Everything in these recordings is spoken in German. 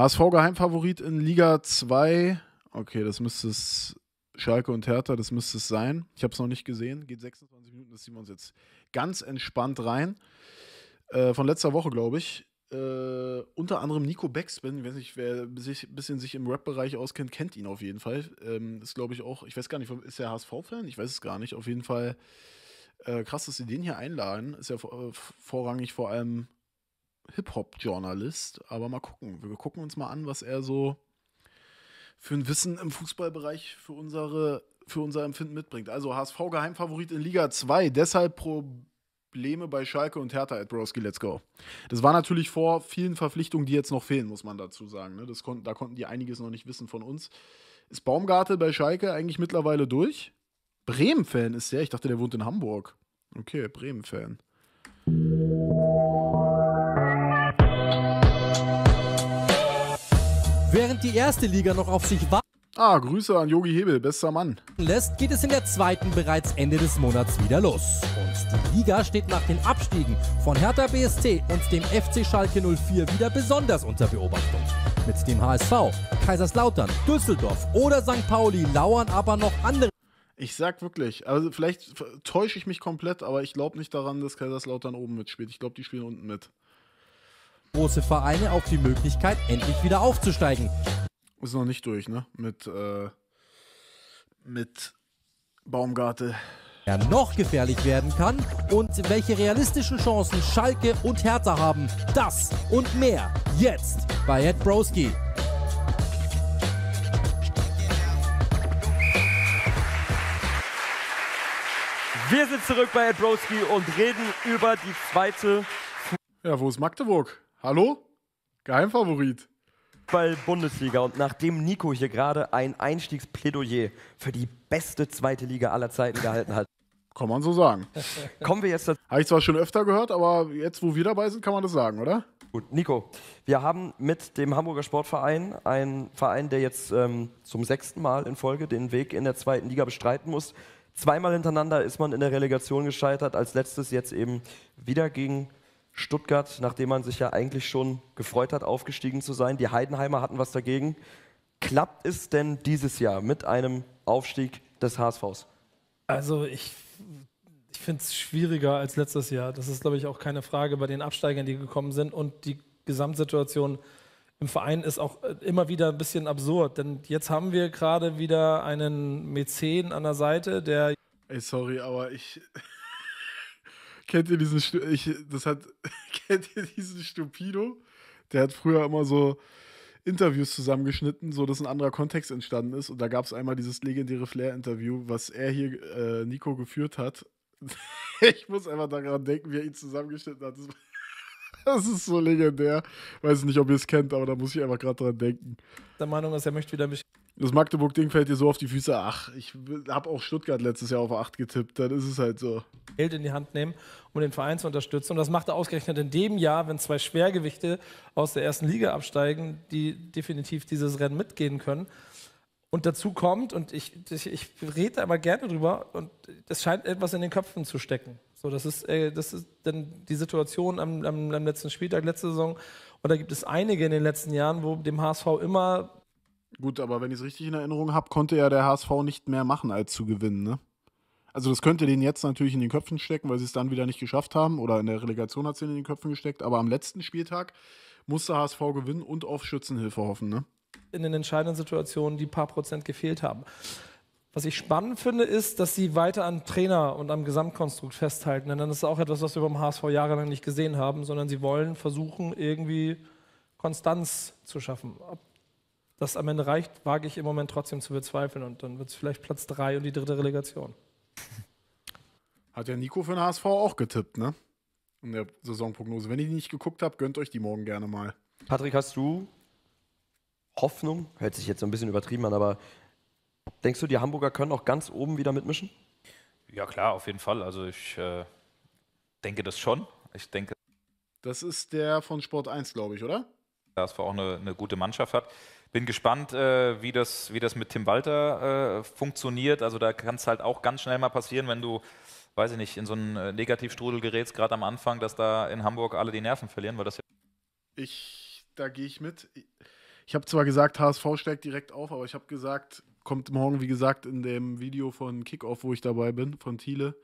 HSV Geheimfavorit in Liga 2. Okay, das müsste es Schalke und Hertha, das müsste es sein. Ich habe es noch nicht gesehen. Geht 26 Minuten, das ziehen wir uns jetzt ganz entspannt rein. Äh, von letzter Woche, glaube ich. Äh, unter anderem Nico Beckspin, ich weiß nicht, wer sich ein bisschen sich im Rap-Bereich auskennt, kennt ihn auf jeden Fall. Ähm, ist, glaube ich, auch, ich weiß gar nicht, ist er HSV-Fan? Ich weiß es gar nicht. Auf jeden Fall äh, krass, dass sie den hier einladen. Ist ja äh, vorrangig vor allem Hip-Hop-Journalist. Aber mal gucken. Wir gucken uns mal an, was er so für ein Wissen im Fußballbereich für, unsere, für unser Empfinden mitbringt. Also HSV Geheimfavorit in Liga 2, deshalb Probleme bei Schalke und Hertha, Broski, let's go. Das war natürlich vor vielen Verpflichtungen, die jetzt noch fehlen, muss man dazu sagen. Ne? Das kon da konnten die einiges noch nicht wissen von uns. Ist Baumgartel bei Schalke eigentlich mittlerweile durch? Bremen-Fan ist der. Ich dachte, der wohnt in Hamburg. Okay, Bremen-Fan. Während die erste Liga noch auf sich wartet, Ah, Grüße an Yogi Hebel, bester Mann. Lässt, geht es in der zweiten bereits Ende des Monats wieder los. Und die Liga steht nach den Abstiegen von Hertha BSC und dem FC Schalke 04 wieder besonders unter Beobachtung. Mit dem HSV, Kaiserslautern, Düsseldorf oder St. Pauli lauern aber noch andere. Ich sag wirklich, also vielleicht täusche ich mich komplett, aber ich glaube nicht daran, dass Kaiserslautern oben mitspielt. Ich glaube, die spielen unten mit große Vereine auf die Möglichkeit, endlich wieder aufzusteigen. Ist noch nicht durch, ne? Mit, äh, mit Baumgarte. Der noch gefährlich werden kann und welche realistischen Chancen Schalke und Hertha haben. Das und mehr jetzt bei Ed Broski. Wir sind zurück bei Ed Broski und reden über die zweite. Ja, wo ist Magdeburg? Hallo? Geheimfavorit. Fußball-Bundesliga und nachdem Nico hier gerade ein Einstiegsplädoyer für die beste zweite Liga aller Zeiten gehalten hat. kann man so sagen. Kommen wir jetzt dazu. Habe ich zwar schon öfter gehört, aber jetzt, wo wir dabei sind, kann man das sagen, oder? Gut, Nico, wir haben mit dem Hamburger Sportverein einen Verein, der jetzt ähm, zum sechsten Mal in Folge den Weg in der zweiten Liga bestreiten muss. Zweimal hintereinander ist man in der Relegation gescheitert, als letztes jetzt eben wieder gegen Stuttgart, nachdem man sich ja eigentlich schon gefreut hat, aufgestiegen zu sein. Die Heidenheimer hatten was dagegen. Klappt es denn dieses Jahr mit einem Aufstieg des HSVs? Also ich, ich finde es schwieriger als letztes Jahr. Das ist, glaube ich, auch keine Frage bei den Absteigern, die gekommen sind. Und die Gesamtsituation im Verein ist auch äh, immer wieder ein bisschen absurd. Denn jetzt haben wir gerade wieder einen Mäzen an der Seite, der... Ey, sorry, aber ich... Kennt ihr diesen, ich, das hat, kennt ihr diesen Stupido? Der hat früher immer so Interviews zusammengeschnitten, so dass ein anderer Kontext entstanden ist. Und da gab es einmal dieses legendäre Flair-Interview, was er hier, äh, Nico, geführt hat. ich muss einfach daran denken, wie er ihn zusammengeschnitten hat. Das, das ist so legendär. Weiß nicht, ob ihr es kennt, aber da muss ich einfach gerade dran denken. Der Meinung ist, er möchte wieder mich das Magdeburg-Ding fällt dir so auf die Füße. Ach, ich habe auch Stuttgart letztes Jahr auf 8 getippt. Dann ist es halt so. Geld in die Hand nehmen, um den Verein zu unterstützen. Und das macht er ausgerechnet in dem Jahr, wenn zwei Schwergewichte aus der ersten Liga absteigen, die definitiv dieses Rennen mitgehen können. Und dazu kommt, und ich, ich, ich rede da immer gerne drüber, und es scheint etwas in den Köpfen zu stecken. So, das ist, äh, das ist dann die Situation am, am, am letzten Spieltag, letzte Saison. Und da gibt es einige in den letzten Jahren, wo dem HSV immer Gut, aber wenn ich es richtig in Erinnerung habe, konnte ja der HSV nicht mehr machen, als zu gewinnen, ne? Also das könnte den jetzt natürlich in den Köpfen stecken, weil sie es dann wieder nicht geschafft haben oder in der Relegation hat es ihnen in den Köpfen gesteckt, aber am letzten Spieltag musste HSV gewinnen und auf Schützenhilfe hoffen, ne? In den entscheidenden Situationen, die ein paar Prozent gefehlt haben. Was ich spannend finde, ist, dass sie weiter an Trainer und am Gesamtkonstrukt festhalten. Denn das ist auch etwas, was wir beim HSV jahrelang nicht gesehen haben, sondern sie wollen versuchen, irgendwie Konstanz zu schaffen. Ob das am Ende reicht, wage ich im Moment trotzdem zu bezweifeln. Und dann wird es vielleicht Platz 3 und die dritte Relegation. Hat ja Nico für den HSV auch getippt, ne? In der Saisonprognose. Wenn ihr die nicht geguckt habt, gönnt euch die morgen gerne mal. Patrick, hast du Hoffnung? Hört sich jetzt so ein bisschen übertrieben an, aber denkst du, die Hamburger können auch ganz oben wieder mitmischen? Ja, klar, auf jeden Fall. Also ich äh, denke das schon. Ich denke. Das ist der von Sport 1, glaube ich, oder? Das war auch eine, eine gute Mannschaft hat. Bin gespannt, äh, wie, das, wie das mit Tim Walter äh, funktioniert. Also da kann es halt auch ganz schnell mal passieren, wenn du, weiß ich nicht, in so einen äh, Negativstrudel gerätst, gerade am Anfang, dass da in Hamburg alle die Nerven verlieren, weil das ja. Ich, da gehe ich mit. Ich habe zwar gesagt, HSV steigt direkt auf, aber ich habe gesagt, kommt morgen, wie gesagt, in dem Video von Kickoff, wo ich dabei bin, von Thiele,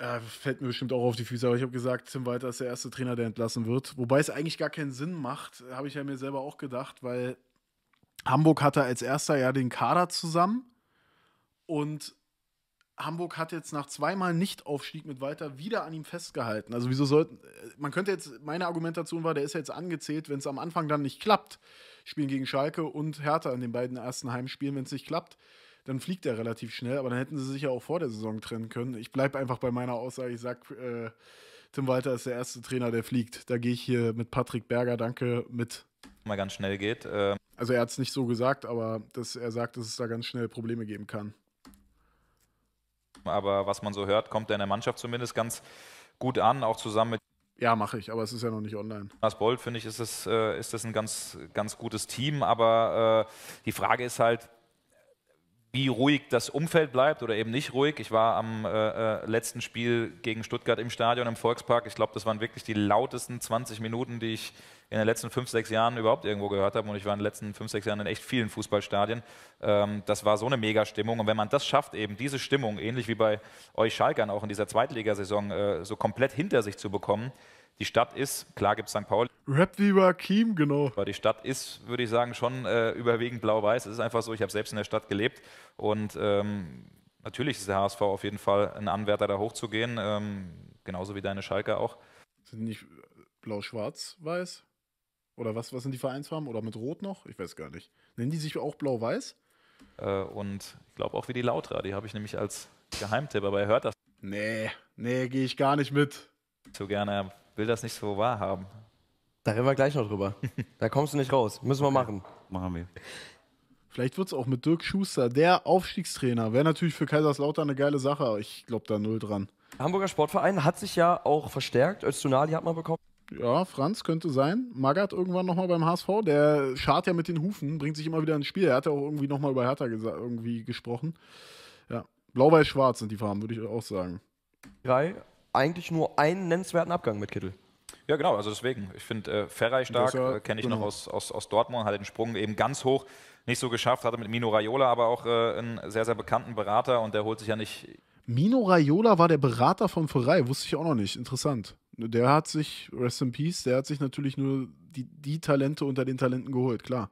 ja, fällt mir bestimmt auch auf die Füße, aber ich habe gesagt, Tim Walter ist der erste Trainer, der entlassen wird. Wobei es eigentlich gar keinen Sinn macht, habe ich ja mir selber auch gedacht, weil Hamburg hatte als erster ja den Kader zusammen und Hamburg hat jetzt nach zweimal Nichtaufstieg mit Walter wieder an ihm festgehalten. Also wieso sollten, man könnte jetzt, meine Argumentation war, der ist ja jetzt angezählt, wenn es am Anfang dann nicht klappt, spielen gegen Schalke und Hertha in den beiden ersten Heimspielen, wenn es nicht klappt, dann fliegt er relativ schnell. Aber dann hätten sie sich ja auch vor der Saison trennen können. Ich bleibe einfach bei meiner Aussage. Ich sage, äh, Tim Walter ist der erste Trainer, der fliegt. Da gehe ich hier mit Patrick Berger, danke, mit. Mal ganz schnell geht. Äh also er hat es nicht so gesagt, aber das, er sagt, dass es da ganz schnell Probleme geben kann. Aber was man so hört, kommt er in der Mannschaft zumindest ganz gut an, auch zusammen mit ja, mache ich, aber es ist ja noch nicht online. Jonas Bold, finde ich, ist das, äh, ist das ein ganz, ganz gutes Team, aber äh, die Frage ist halt, wie ruhig das Umfeld bleibt oder eben nicht ruhig. Ich war am äh, äh letzten Spiel gegen Stuttgart im Stadion im Volkspark. Ich glaube, das waren wirklich die lautesten 20 Minuten, die ich in den letzten fünf, sechs Jahren überhaupt irgendwo gehört habe. Und ich war in den letzten fünf, sechs Jahren in echt vielen Fußballstadien. Ähm, das war so eine Mega-Stimmung. Und wenn man das schafft, eben diese Stimmung, ähnlich wie bei euch Schalkern auch in dieser Zweitligasaison, äh, so komplett hinter sich zu bekommen, die Stadt ist, klar gibt es St. Pauli. Rap wie Rakim, genau. Aber die Stadt ist, würde ich sagen, schon äh, überwiegend blau-weiß. Es ist einfach so, ich habe selbst in der Stadt gelebt und ähm, natürlich ist der HSV auf jeden Fall ein Anwärter, da hochzugehen, ähm, genauso wie deine Schalke auch. Sind nicht äh, blau-schwarz-weiß? Oder was, was sind die Vereinsfarben? Oder mit Rot noch? Ich weiß gar nicht. Nennen die sich auch blau-weiß? Äh, und ich glaube auch wie die Lautra, die habe ich nämlich als Geheimtipp, aber er hört das. Nee, nee, gehe ich gar nicht mit. So gerne will das nicht so wahrhaben. Da reden wir gleich noch drüber. da kommst du nicht raus. Müssen wir machen. Machen wir. Vielleicht wird es auch mit Dirk Schuster, der Aufstiegstrainer. Wäre natürlich für Kaiserslautern eine geile Sache, aber ich glaube da null dran. Hamburger Sportverein hat sich ja auch verstärkt. Öztunali hat man bekommen. Ja, Franz könnte sein. Magath irgendwann nochmal beim HSV. Der schart ja mit den Hufen, bringt sich immer wieder ins Spiel. Er hat ja auch irgendwie nochmal über Hertha irgendwie gesprochen. Ja, blau-weiß-schwarz sind die Farben, würde ich auch sagen. Drei eigentlich nur einen nennenswerten Abgang mit Kittel. Ja, genau, also deswegen. Ich finde äh, Ferrei stark, äh, kenne ich genau. noch aus, aus, aus Dortmund, hat den Sprung eben ganz hoch nicht so geschafft, hatte mit Mino Raiola aber auch äh, einen sehr, sehr bekannten Berater und der holt sich ja nicht. Mino Raiola war der Berater von Ferrei, wusste ich auch noch nicht. Interessant. Der hat sich, rest in peace, der hat sich natürlich nur die, die Talente unter den Talenten geholt, klar.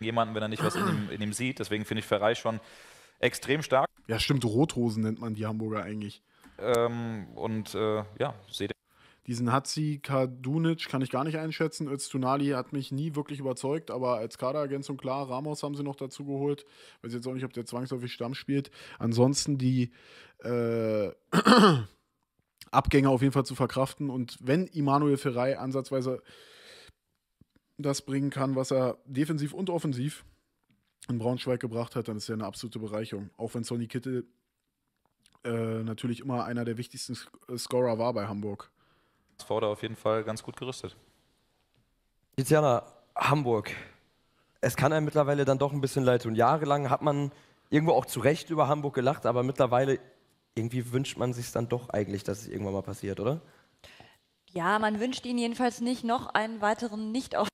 Jemanden, wenn er nicht was in ihm, in ihm sieht, deswegen finde ich Ferrei schon extrem stark. Ja, stimmt, Rothosen nennt man die Hamburger eigentlich. Ähm, und äh, ja, seht ihr. diesen Hatzi Kadunic kann ich gar nicht einschätzen. Öztunali hat mich nie wirklich überzeugt, aber als Kaderergänzung klar, Ramos haben sie noch dazu geholt. Weiß jetzt auch nicht, ob der zwangsläufig Stamm spielt. Ansonsten die äh, Abgänge auf jeden Fall zu verkraften. Und wenn Immanuel Ferrei ansatzweise das bringen kann, was er defensiv und offensiv in Braunschweig gebracht hat, dann ist er eine absolute Bereicherung. Auch wenn Sonny Kittel äh, natürlich immer einer der wichtigsten äh, Scorer war bei Hamburg. HSV da auf jeden Fall ganz gut gerüstet. Tiziana, Hamburg. Es kann einem mittlerweile dann doch ein bisschen leid tun. Jahrelang hat man irgendwo auch zu Recht über Hamburg gelacht, aber mittlerweile irgendwie wünscht man sich dann doch eigentlich, dass es irgendwann mal passiert, oder? Ja, man wünscht ihnen jedenfalls nicht noch einen weiteren nicht auf.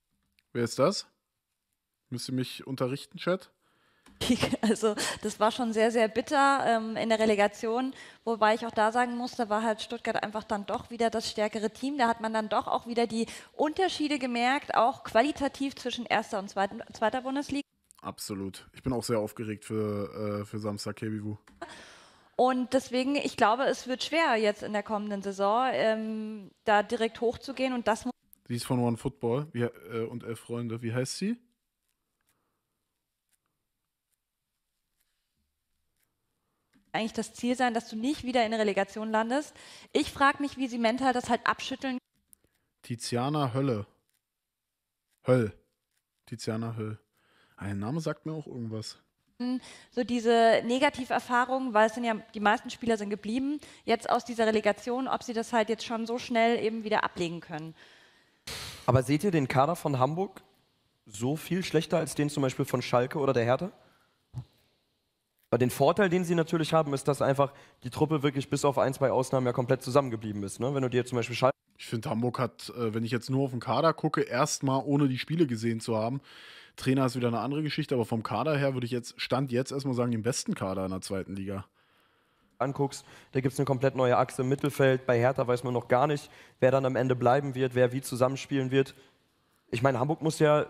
Wer ist das? Müsst ihr mich unterrichten, Chat? Also das war schon sehr, sehr bitter ähm, in der Relegation, wobei ich auch da sagen muss, da war halt Stuttgart einfach dann doch wieder das stärkere Team. Da hat man dann doch auch wieder die Unterschiede gemerkt, auch qualitativ zwischen erster und zweiter, zweiter Bundesliga. Absolut. Ich bin auch sehr aufgeregt für, äh, für Samstag KBW. Und deswegen, ich glaube, es wird schwer jetzt in der kommenden Saison, ähm, da direkt hochzugehen und das muss. Sie ist von One Football wie, äh, und elf Freunde. Wie heißt sie? eigentlich das Ziel sein, dass du nicht wieder in Relegation landest. Ich frage mich, wie sie mental das halt abschütteln. Tiziana Hölle. Höll. Tiziana Höll. Ein Name sagt mir auch irgendwas. Hm, so diese Negativerfahrung, weil es sind ja die meisten Spieler sind geblieben, jetzt aus dieser Relegation, ob sie das halt jetzt schon so schnell eben wieder ablegen können. Aber seht ihr den Kader von Hamburg so viel schlechter als den zum Beispiel von Schalke oder der Hertha? Aber den Vorteil, den sie natürlich haben, ist, dass einfach die Truppe wirklich bis auf ein, zwei Ausnahmen ja komplett zusammengeblieben ist. Ne? Wenn du dir zum Beispiel Schalke ich finde, Hamburg hat, äh, wenn ich jetzt nur auf den Kader gucke, erstmal ohne die Spiele gesehen zu haben. Trainer ist wieder eine andere Geschichte, aber vom Kader her würde ich jetzt, Stand jetzt erstmal sagen, den besten Kader in der zweiten Liga. Anguckst, da gibt es eine komplett neue Achse im Mittelfeld. Bei Hertha weiß man noch gar nicht, wer dann am Ende bleiben wird, wer wie zusammenspielen wird. Ich meine, Hamburg muss ja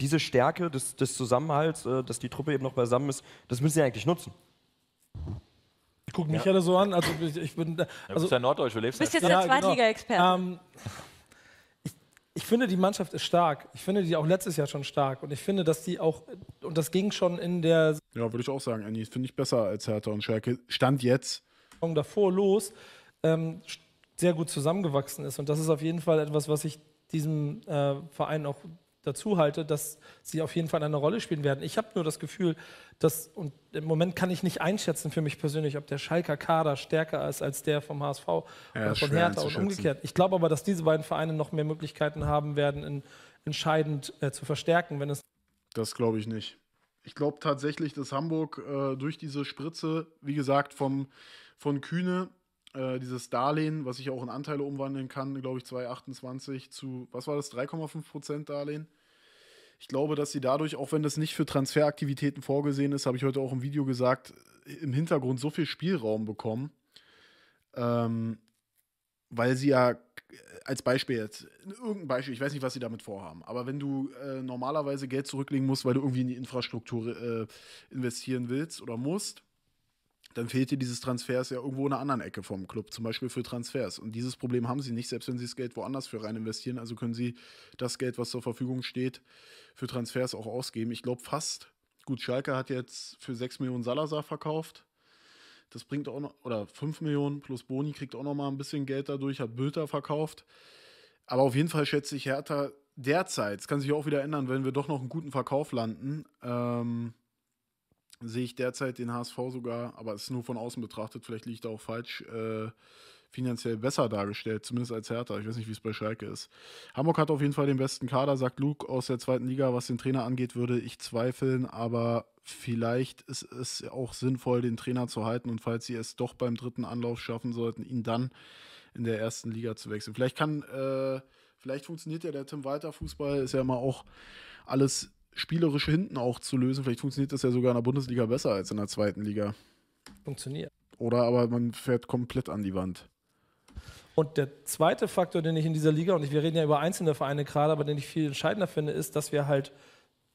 diese Stärke des, des Zusammenhalts, äh, dass die Truppe eben noch beisammen ist, das müssen sie eigentlich nutzen. Ich gucke mich ja. gerade so an. Also ich, ich bin, also, du bist ja Norddeutsch, du lebst Du bist jetzt ja, der genau. Zweitliga-Experte. Genau. Ähm, ich, ich finde, die Mannschaft ist stark. Ich finde die auch letztes Jahr schon stark. Und ich finde, dass die auch, und das ging schon in der. Ja, würde ich auch sagen, Anni. Finde ich besser als Hertha und Schalke. Stand jetzt. Davor los. Ähm, sehr gut zusammengewachsen ist. Und das ist auf jeden Fall etwas, was ich diesem äh, Verein auch dazu halte, dass sie auf jeden Fall eine Rolle spielen werden. Ich habe nur das Gefühl, dass, und im Moment kann ich nicht einschätzen für mich persönlich, ob der Schalker Kader stärker ist als der vom HSV ja, oder von Hertha und umgekehrt. Ich glaube aber, dass diese beiden Vereine noch mehr Möglichkeiten haben werden, in, entscheidend äh, zu verstärken, wenn es. Das glaube ich nicht. Ich glaube tatsächlich, dass Hamburg äh, durch diese Spritze, wie gesagt, vom, von Kühne, äh, dieses Darlehen, was ich auch in Anteile umwandeln kann, glaube ich 2,28 zu, was war das, 3,5% Darlehen? ich glaube, dass sie dadurch, auch wenn das nicht für Transferaktivitäten vorgesehen ist, habe ich heute auch im Video gesagt, im Hintergrund so viel Spielraum bekommen, ähm, weil sie ja als Beispiel jetzt, irgendein Beispiel, ich weiß nicht, was sie damit vorhaben, aber wenn du äh, normalerweise Geld zurücklegen musst, weil du irgendwie in die Infrastruktur äh, investieren willst oder musst, dann fehlt dir dieses Transfers ja irgendwo in einer anderen Ecke vom Club, zum Beispiel für Transfers. Und dieses Problem haben sie nicht, selbst wenn sie das Geld woanders für rein investieren. Also können sie das Geld, was zur Verfügung steht, für Transfers auch ausgeben. Ich glaube fast, gut, Schalke hat jetzt für 6 Millionen Salazar verkauft. Das bringt auch noch, oder 5 Millionen plus Boni kriegt auch noch mal ein bisschen Geld dadurch, hat Bülter verkauft. Aber auf jeden Fall schätze ich Hertha derzeit, es kann sich auch wieder ändern, wenn wir doch noch einen guten Verkauf landen, ähm, sehe ich derzeit den HSV sogar, aber es ist nur von außen betrachtet, vielleicht liegt da auch falsch, äh, finanziell besser dargestellt, zumindest als Hertha. Ich weiß nicht, wie es bei Schalke ist. Hamburg hat auf jeden Fall den besten Kader, sagt Luke aus der zweiten Liga. Was den Trainer angeht, würde ich zweifeln, aber vielleicht ist es auch sinnvoll, den Trainer zu halten und falls sie es doch beim dritten Anlauf schaffen sollten, ihn dann in der ersten Liga zu wechseln. Vielleicht kann, äh, vielleicht funktioniert ja der Tim Walter Fußball, ist ja immer auch alles spielerisch hinten auch zu lösen. Vielleicht funktioniert das ja sogar in der Bundesliga besser als in der zweiten Liga. Funktioniert. Oder aber man fährt komplett an die Wand. Und der zweite Faktor, den ich in dieser Liga, und wir reden ja über einzelne Vereine gerade, aber den ich viel entscheidender finde, ist, dass wir halt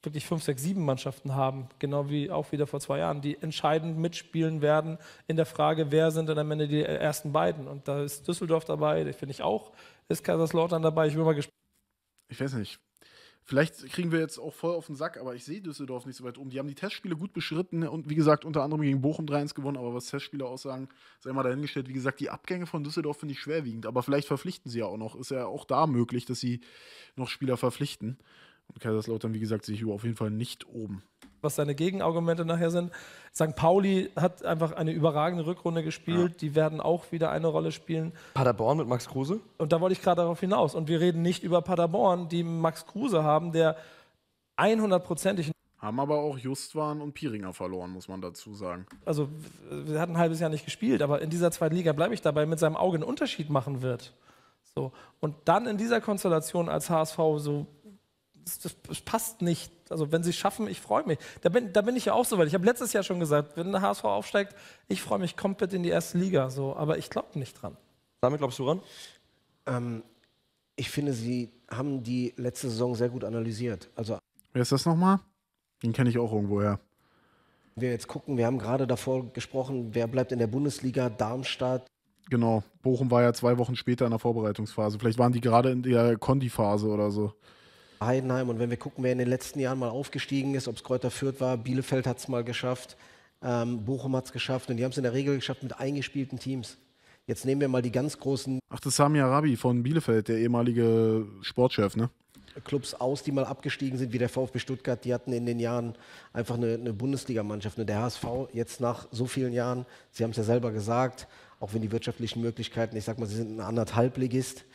wirklich fünf, sechs, sieben Mannschaften haben, genau wie auch wieder vor zwei Jahren, die entscheidend mitspielen werden in der Frage, wer sind dann am Ende die ersten beiden. Und da ist Düsseldorf dabei, finde ich auch, ist Kaiserslautern dabei. Ich bin mal gespannt. Ich weiß nicht. Vielleicht kriegen wir jetzt auch voll auf den Sack, aber ich sehe Düsseldorf nicht so weit um. Die haben die Testspiele gut beschritten und wie gesagt, unter anderem gegen Bochum 3-1 gewonnen, aber was Testspiele aussagen, sei mal dahingestellt. Wie gesagt, die Abgänge von Düsseldorf finde ich schwerwiegend, aber vielleicht verpflichten sie ja auch noch. Ist ja auch da möglich, dass sie noch Spieler verpflichten. Und Kaiserslautern, wie gesagt, sehe ich auf jeden Fall nicht oben. Was seine Gegenargumente nachher sind. St. Pauli hat einfach eine überragende Rückrunde gespielt. Ja. Die werden auch wieder eine Rolle spielen. Paderborn mit Max Kruse? Und da wollte ich gerade darauf hinaus. Und wir reden nicht über Paderborn, die Max Kruse haben, der 100%ig haben aber auch Justwan und Piringer verloren, muss man dazu sagen. Also, wir hatten ein halbes Jahr nicht gespielt, aber in dieser zweiten Liga bleibe ich dabei, mit seinem Auge einen Unterschied machen wird. So. Und dann in dieser Konstellation als HSV so das, das, passt nicht. Also wenn sie es schaffen, ich freue mich. Da bin, da bin ich ja auch so weit. Ich habe letztes Jahr schon gesagt, wenn der HSV aufsteigt, ich freue mich, komplett in die erste Liga. So, aber ich glaube nicht dran. Damit glaubst du dran? Ähm, ich finde, sie haben die letzte Saison sehr gut analysiert. Also Wer ist das nochmal? Den kenne ich auch irgendwoher. Wir jetzt gucken, wir haben gerade davor gesprochen, wer bleibt in der Bundesliga, Darmstadt, Genau. Bochum war ja zwei Wochen später in der Vorbereitungsphase. Vielleicht waren die gerade in der Kondi-Phase oder so. Heidenheim. Und wenn wir gucken, wer in den letzten Jahren mal aufgestiegen ist, ob es Kräuter Fürth war, Bielefeld hat es mal geschafft, ähm, Bochum hat es geschafft. Und die haben es in der Regel geschafft mit eingespielten Teams. Jetzt nehmen wir mal die ganz großen. Ach, das ist Sami Arabi von Bielefeld, der ehemalige Sportchef, ne? Clubs aus, die mal abgestiegen sind, wie der VfB Stuttgart. Die hatten in den Jahren einfach eine, eine Bundesligamannschaft. Und der HSV jetzt nach so vielen Jahren, Sie haben es ja selber gesagt, auch wenn die wirtschaftlichen Möglichkeiten, ich sag mal, sie sind ein anderthalbligist,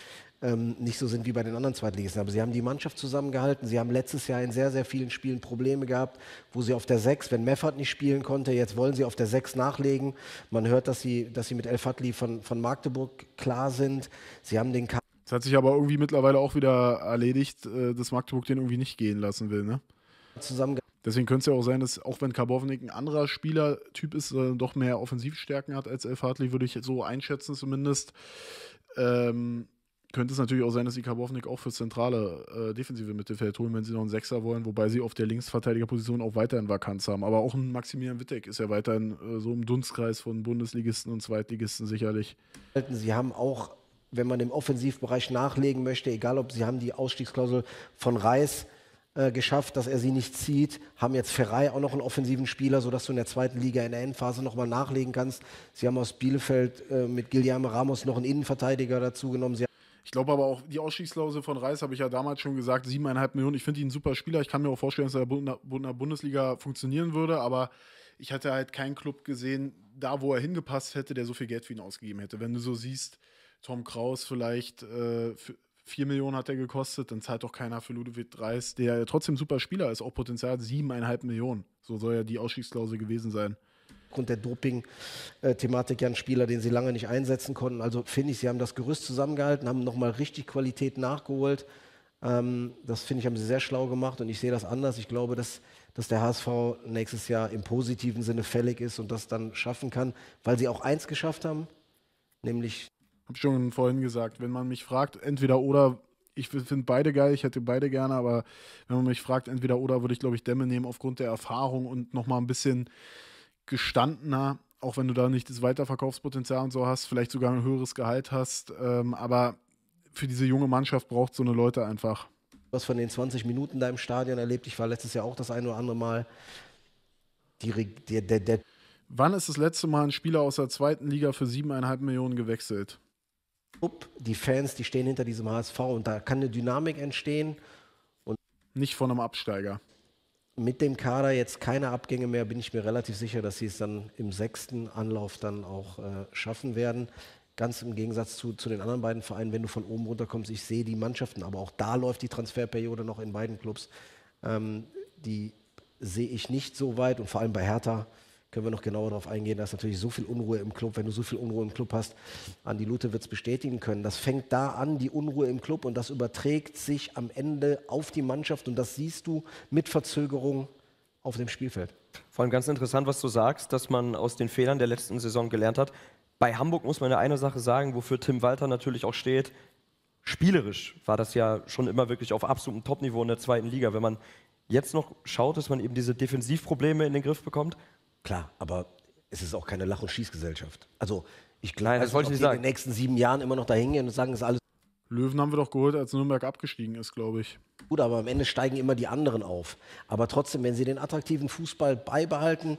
ähm, nicht so sind wie bei den anderen Zweitligisten. Aber sie haben die Mannschaft zusammengehalten. Sie haben letztes Jahr in sehr, sehr vielen Spielen Probleme gehabt, wo sie auf der 6, wenn Meffert nicht spielen konnte, jetzt wollen sie auf der 6 nachlegen. Man hört, dass sie, dass sie mit El Fatli von, von Magdeburg klar sind. Sie haben den K Das hat sich aber irgendwie mittlerweile auch wieder erledigt, äh, dass Magdeburg den irgendwie nicht gehen lassen will, ne? Zusammengehalten Deswegen könnte es ja auch sein, dass auch wenn Karbovnik ein anderer Spielertyp ist, äh, doch mehr Offensivstärken hat als El Fadli, würde ich so einschätzen zumindest. Ähm, könnte es natürlich auch sein, dass sie Karbovnik auch fürs zentrale äh, defensive Mittelfeld holen, wenn sie noch einen Sechser wollen, wobei sie auf der Linksverteidigerposition auch weiterhin Vakanz haben. Aber auch ein Maximilian Wittek ist ja weiterhin äh, so im Dunstkreis von Bundesligisten und Zweitligisten sicherlich. Sie haben auch, wenn man im Offensivbereich nachlegen möchte, egal ob sie haben die Ausstiegsklausel von Reis, äh, geschafft, dass er sie nicht zieht. Haben jetzt Ferrei auch noch einen offensiven Spieler, sodass du in der zweiten Liga in der Endphase nochmal nachlegen kannst. Sie haben aus Bielefeld äh, mit Guillermo Ramos noch einen Innenverteidiger dazu genommen. Sie ich glaube aber auch, die Ausstiegsklausel von Reis habe ich ja damals schon gesagt, siebeneinhalb Millionen. Ich finde ihn ein super Spieler. Ich kann mir auch vorstellen, dass er in der Bundesliga funktionieren würde, aber ich hatte halt keinen Club gesehen, da wo er hingepasst hätte, der so viel Geld für ihn ausgegeben hätte. Wenn du so siehst, Tom Kraus vielleicht äh, für, 4 Millionen hat er gekostet, dann zahlt doch keiner für Ludovic Reis, der trotzdem super Spieler ist, auch Potenzial 7,5 Millionen. So soll ja die Ausstiegsklausel gewesen sein. Grund der Doping-Thematik ja ein Spieler, den sie lange nicht einsetzen konnten. Also finde ich, sie haben das Gerüst zusammengehalten, haben nochmal richtig Qualität nachgeholt. Ähm, das finde ich, haben sie sehr schlau gemacht und ich sehe das anders. Ich glaube, dass, dass der HSV nächstes Jahr im positiven Sinne fällig ist und das dann schaffen kann, weil sie auch eins geschafft haben, nämlich hab schon vorhin gesagt, wenn man mich fragt, entweder oder, ich finde beide geil, ich hätte beide gerne, aber wenn man mich fragt, entweder oder, würde ich glaube ich Dämme nehmen aufgrund der Erfahrung und nochmal ein bisschen gestandener, auch wenn du da nicht das Weiterverkaufspotenzial und so hast, vielleicht sogar ein höheres Gehalt hast, ähm, aber für diese junge Mannschaft braucht so eine Leute einfach. Was von den 20 Minuten da im Stadion erlebt, ich war letztes Jahr auch das ein oder andere Mal. Die, der, der, der Wann ist das letzte Mal ein Spieler aus der zweiten Liga für siebeneinhalb Millionen gewechselt? up, die Fans, die stehen hinter diesem HSV und da kann eine Dynamik entstehen. Und Nicht von einem Absteiger. Mit dem Kader jetzt keine Abgänge mehr, bin ich mir relativ sicher, dass sie es dann im sechsten Anlauf dann auch äh, schaffen werden. Ganz im Gegensatz zu, zu den anderen beiden Vereinen, wenn du von oben runterkommst, ich sehe die Mannschaften, aber auch da läuft die Transferperiode noch in beiden Clubs. Ähm, die sehe ich nicht so weit und vor allem bei Hertha können wir noch genauer darauf eingehen. Da ist natürlich so viel Unruhe im Club. Wenn du so viel Unruhe im Club hast, Andi Lute wird es bestätigen können. Das fängt da an, die Unruhe im Club, und das überträgt sich am Ende auf die Mannschaft. Und das siehst du mit Verzögerung auf dem Spielfeld. Vor allem ganz interessant, was du sagst, dass man aus den Fehlern der letzten Saison gelernt hat. Bei Hamburg muss man ja eine Sache sagen, wofür Tim Walter natürlich auch steht. Spielerisch war das ja schon immer wirklich auf absolutem Topniveau in der zweiten Liga. Wenn man jetzt noch schaut, dass man eben diese Defensivprobleme in den Griff bekommt Klar, aber es ist auch keine Lach- und Schießgesellschaft. Also ich glaube, also, das wollte in den nächsten sieben Jahren immer noch dahin gehen und sagen, es ist alles. Löwen haben wir doch geholt, als Nürnberg abgestiegen ist, glaube ich. Gut, aber am Ende steigen immer die anderen auf. Aber trotzdem, wenn sie den attraktiven Fußball beibehalten,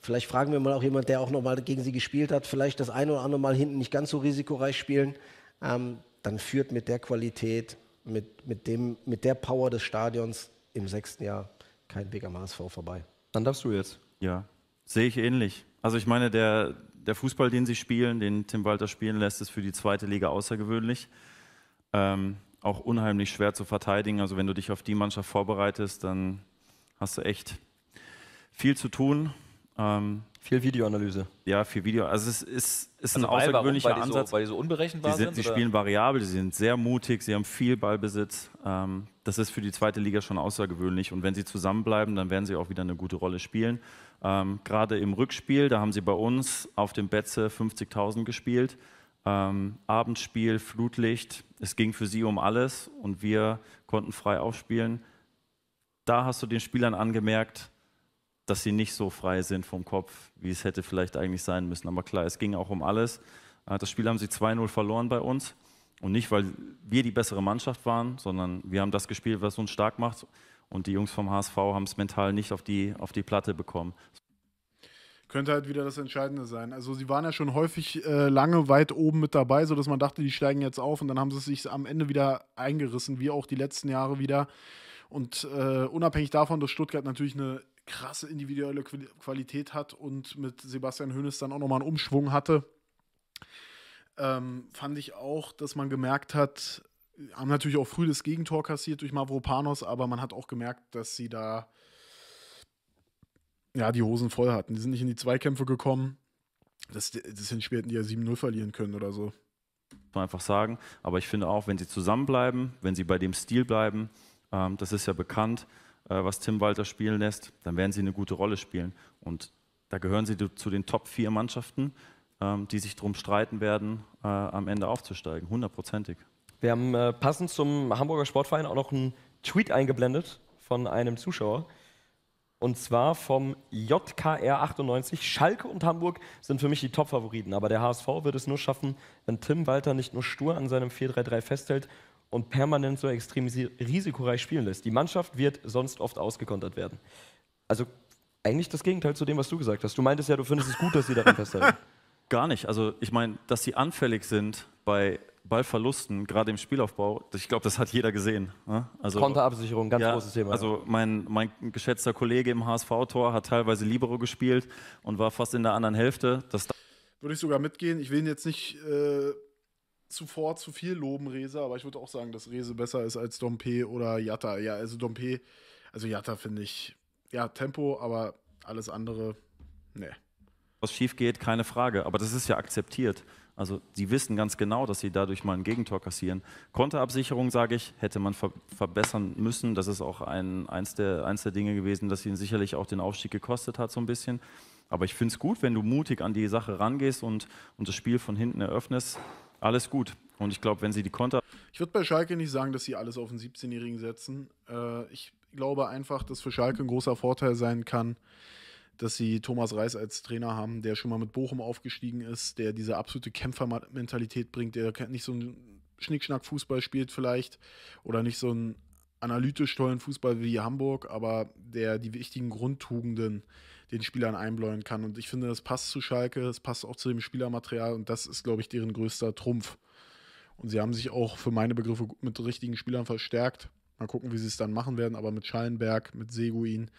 vielleicht fragen wir mal auch jemanden, der auch nochmal gegen sie gespielt hat, vielleicht das eine oder andere Mal hinten nicht ganz so risikoreich spielen, ähm, dann führt mit der Qualität, mit, mit, dem, mit der Power des Stadions im sechsten Jahr kein Weg am HSV vorbei. Dann darfst du jetzt. Ja, Sehe ich ähnlich. Also ich meine, der, der Fußball, den sie spielen, den Tim Walter spielen lässt, ist für die zweite Liga außergewöhnlich. Ähm, auch unheimlich schwer zu verteidigen. Also wenn du dich auf die Mannschaft vorbereitest, dann hast du echt viel zu tun. Ähm, viel Videoanalyse. Ja, viel Video. Also es ist, ist also ein außergewöhnlicher warum, weil Ansatz. So, weil die so unberechenbar die sind. Sie spielen variabel, sie sind sehr mutig, sie haben viel Ballbesitz. Ähm, das ist für die zweite Liga schon außergewöhnlich. Und wenn sie zusammenbleiben, dann werden sie auch wieder eine gute Rolle spielen. Ähm, Gerade im Rückspiel, da haben sie bei uns auf dem Betze 50.000 gespielt. Ähm, Abendspiel, Flutlicht, es ging für sie um alles und wir konnten frei aufspielen. Da hast du den Spielern angemerkt, dass sie nicht so frei sind vom Kopf, wie es hätte vielleicht eigentlich sein müssen. Aber klar, es ging auch um alles. Äh, das Spiel haben sie 2-0 verloren bei uns. Und nicht, weil wir die bessere Mannschaft waren, sondern wir haben das gespielt, was uns stark macht. Und die Jungs vom HSV haben es mental nicht auf die, auf die Platte bekommen. Könnte halt wieder das Entscheidende sein. Also sie waren ja schon häufig äh, lange weit oben mit dabei, sodass man dachte, die steigen jetzt auf und dann haben sie sich am Ende wieder eingerissen, wie auch die letzten Jahre wieder. Und äh, unabhängig davon, dass Stuttgart natürlich eine krasse individuelle Qualität hat und mit Sebastian Hoeneß dann auch nochmal einen Umschwung hatte, ähm, fand ich auch, dass man gemerkt hat, haben natürlich auch früh das Gegentor kassiert durch Mavropanos, aber man hat auch gemerkt, dass sie da ja, die Hosen voll hatten. Die sind nicht in die Zweikämpfe gekommen. Das, das Hinspiel hätten die ja 7-0 verlieren können oder so. Muss man einfach sagen. Aber ich finde auch, wenn sie zusammenbleiben, wenn sie bei dem Stil bleiben, ähm, das ist ja bekannt, äh, was Tim Walter spielen lässt, dann werden sie eine gute Rolle spielen. Und da gehören sie zu den Top 4 Mannschaften, ähm, die sich darum streiten werden, äh, am Ende aufzusteigen. Hundertprozentig. Wir haben äh, passend zum Hamburger Sportverein auch noch einen Tweet eingeblendet von einem Zuschauer. Und zwar vom JKR98. Schalke und Hamburg sind für mich die Top-Favoriten. Aber der HSV wird es nur schaffen, wenn Tim Walter nicht nur stur an seinem 4-3-3 festhält und permanent so extrem risikoreich spielen lässt. Die Mannschaft wird sonst oft ausgekontert werden. Also eigentlich das Gegenteil zu dem, was du gesagt hast. Du meintest ja, du findest es gut, dass sie daran festhalten. Gar nicht. Also ich meine, dass sie anfällig sind bei Ballverlusten, gerade im Spielaufbau, ich glaube, das hat jeder gesehen. Ne? Also, Konterabsicherung, ganz ja, großes Thema. Also mein, mein geschätzter Kollege im HSV-Tor hat teilweise Libero gespielt und war fast in der anderen Hälfte. Das würde ich sogar mitgehen. Ich will ihn jetzt nicht äh, zuvor zu viel loben, Rese, aber ich würde auch sagen, dass Rese besser ist als Dompe oder Jatta. Ja, also Dompe, also Jatta finde ich, ja, Tempo, aber alles andere, ne. Was schief geht, keine Frage, aber das ist ja akzeptiert. Also sie wissen ganz genau, dass sie dadurch mal ein Gegentor kassieren. Konterabsicherung, sage ich, hätte man ver verbessern müssen. Das ist auch ein, eins, der, eins der Dinge gewesen, das ihnen sicherlich auch den Aufstieg gekostet hat, so ein bisschen. Aber ich finde es gut, wenn du mutig an die Sache rangehst und, und das Spiel von hinten eröffnest. Alles gut. Und ich glaube, wenn sie die Konter. Ich würde bei Schalke nicht sagen, dass sie alles auf den 17-Jährigen setzen. Äh, ich glaube einfach, dass für Schalke ein großer Vorteil sein kann, dass sie Thomas Reis als Trainer haben, der schon mal mit Bochum aufgestiegen ist, der diese absolute Kämpfermentalität bringt, der nicht so einen Schnickschnack-Fußball spielt vielleicht oder nicht so einen analytisch tollen Fußball wie Hamburg, aber der die wichtigen Grundtugenden den Spielern einbläuen kann. Und ich finde, das passt zu Schalke, das passt auch zu dem Spielermaterial und das ist, glaube ich, deren größter Trumpf. Und sie haben sich auch für meine Begriffe mit richtigen Spielern verstärkt. Mal gucken, wie sie es dann machen werden, aber mit Schallenberg, mit Seguin,